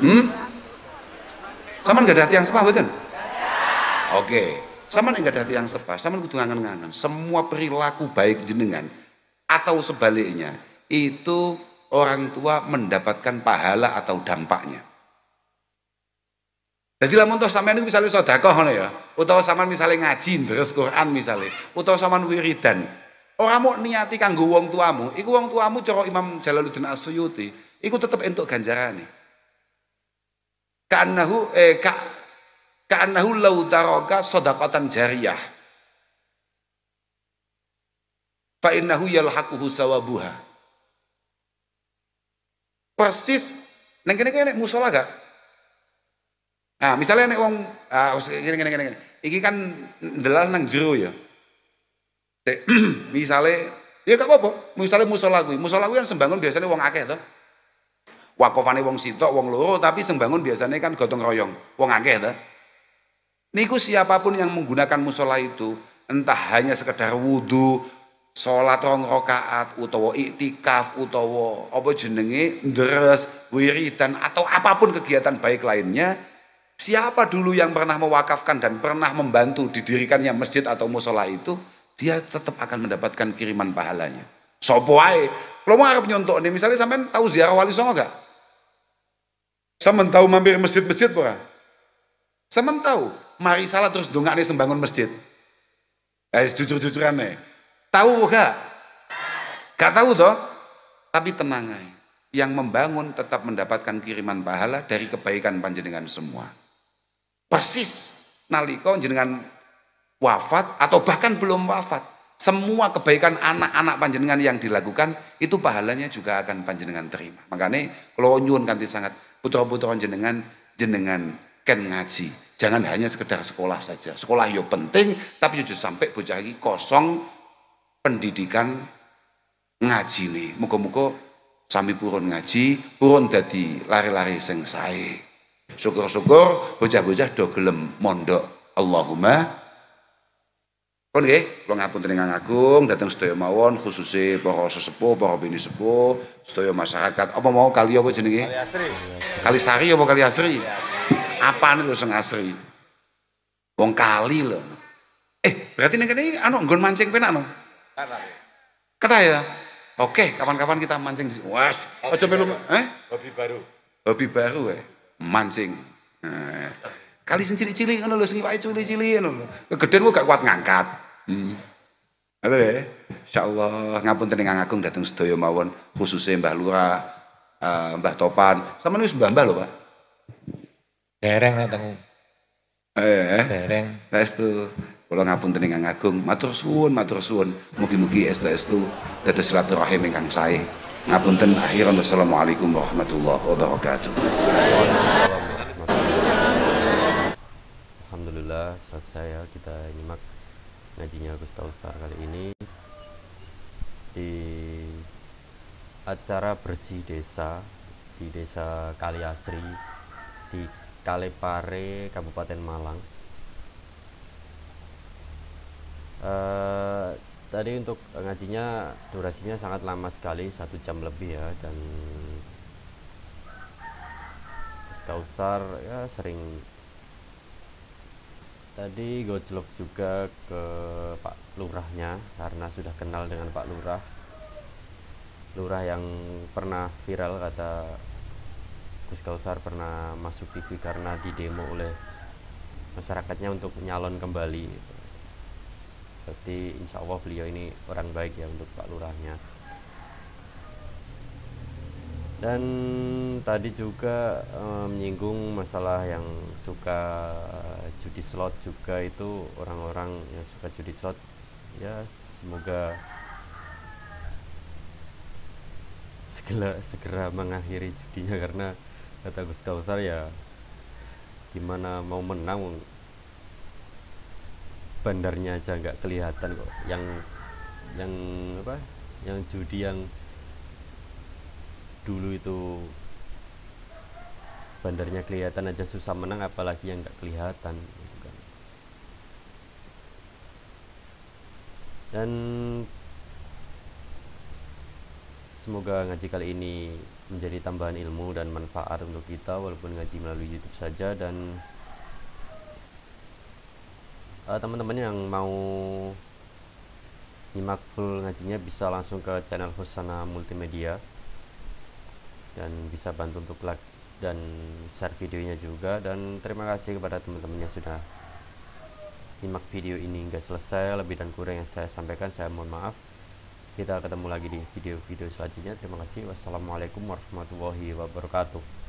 Hmm? Sama enggak ada hati yang sepah betul? Oke. Sama enggak ada hati yang sepah. Sama kudu ngangen-ngangen. Semua perilaku baik jenengan atau sebaliknya itu orang tua mendapatkan pahala atau dampaknya. Jadi lamun toh sampean itu misalnya sedekah ngono ya, utawa sampean misalnya ngaji terus Quran misale, utawa sampean wiridan. Ora mau niati kanggo wong tuamu, iku wong tuamu cara Imam Jalaluddin Asyuti, iku tetep entuk ganjaran nih. Kanahu eh, ka, kanahu lau sodakotan jariyah. Fa'innahu yalhaquhu sawabuha. Persis, neng kene kene musola gak? Nah, misalnya neng wong ah, kene kene kene Iki kan jelas nang jero ya. <clears throat> misalnya ya gak apa-apa, misalnya musola gue. Musola gue yang sembangun biasanya wong akeh toh wakofane wong sitok, wong loro, tapi bangun biasanya kan gotong royong, wong akeh ta. Niku siapapun yang menggunakan musola itu, entah hanya sekedar wudhu, sholat rong rokaat, utawa iktikaf, utawa apa jenenge, deres, wiridan, atau apapun kegiatan baik lainnya, siapa dulu yang pernah mewakafkan dan pernah membantu didirikannya masjid atau musola itu, dia tetap akan mendapatkan kiriman pahalanya. Sopo ae, lo mau ngarep nyontok nih, misalnya sampean tahu ziarah wali songo gak? Sama tahu mampir masjid-masjid ora? Sama tahu, mari salah terus dong. Nih sembangun masjid. Eh jujur nih. Tahu gak? Gak tahu toh? Tapi tenang aja. Yang membangun tetap mendapatkan kiriman pahala dari kebaikan panjenengan semua. Persis naliko jenengan wafat atau bahkan belum wafat, semua kebaikan anak-anak panjenengan yang dilakukan itu pahalanya juga akan panjenengan terima. Makanya kalau nyuwun ganti sangat butuh-butuhan jenengan jenengan ken ngaji. Jangan hanya sekedar sekolah saja. Sekolah yo penting, tapi yo sampai bocah iki kosong pendidikan ngaji nih. Muka-muka sami purun ngaji, purun dadi lari-lari sing sae. Syukur-syukur bocah-bocah do gelem mondok. Allahumma Kon nggih, kula ngapunten ingkang agung dhateng sedaya mawon khususe para sesepuh, para bini sepuh, sedaya masyarakat. Apa mau kali apa jenenge? Kali Asri. Kali Sari apa Kali Asri? Apane lho sing asri? Wong kali lho. Eh, berarti ning kene anu nggon mancing penak no? Kata. ya. Oke, kapan-kapan kita mancing. Wes, aja melu. Eh? Hobi baru. Hobi baru eh. Mancing. Eh. Kali sing cilik-cilik ngono lho sing iwake cilik-cilik ngono lho. Kegeden kok gak kuat ngangkat. Hmm. Ada deh. Ya? Allah ngapun tenang ngakung datang setyo mawon khususnya Mbah Lura, uh, Mbah Topan, sama nulis Mbah Mbah loh Pak. Dereng datang. teng. Eh. eh, eh. Dereng. Restu. Kalau ngapun tenang ngakung, matur suwun, matur suwun. Mugi-mugi estu-estu dados silaturahim saya. Ngapun ten akhiran wassalamualaikum warahmatullahi wabarakatuh. Alhamdulillah selesai ya kita nyimak ngajinya Gusta Ustar kali ini di acara bersih desa di desa Kaliasri di Kalepare Kabupaten Malang uh, tadi untuk ngajinya durasinya sangat lama sekali satu jam lebih ya dan Gusta Ustar ya sering tadi gojlok juga ke Pak Lurahnya karena sudah kenal dengan Pak Lurah Lurah yang pernah viral kata Gus Kausar pernah masuk TV karena didemo oleh masyarakatnya untuk nyalon kembali berarti insya Allah beliau ini orang baik ya untuk Pak Lurahnya dan tadi juga eh, menyinggung masalah yang suka judi slot juga itu orang-orang yang suka judi slot, ya semoga segera segera mengakhiri judinya karena kata Gus Kausar ya gimana mau menang bandarnya aja nggak kelihatan kok yang yang apa yang judi yang dulu itu bandarnya kelihatan aja susah menang apalagi yang nggak kelihatan gitu kan. dan semoga ngaji kali ini menjadi tambahan ilmu dan manfaat untuk kita walaupun ngaji melalui YouTube saja dan eh, teman-teman uh, teman -teman yang mau nyimak full ngajinya bisa langsung ke channel Husana Multimedia dan bisa bantu untuk like dan share videonya juga dan terima kasih kepada teman-teman yang sudah simak video ini hingga selesai lebih dan kurang yang saya sampaikan saya mohon maaf kita ketemu lagi di video-video selanjutnya terima kasih wassalamualaikum warahmatullahi wabarakatuh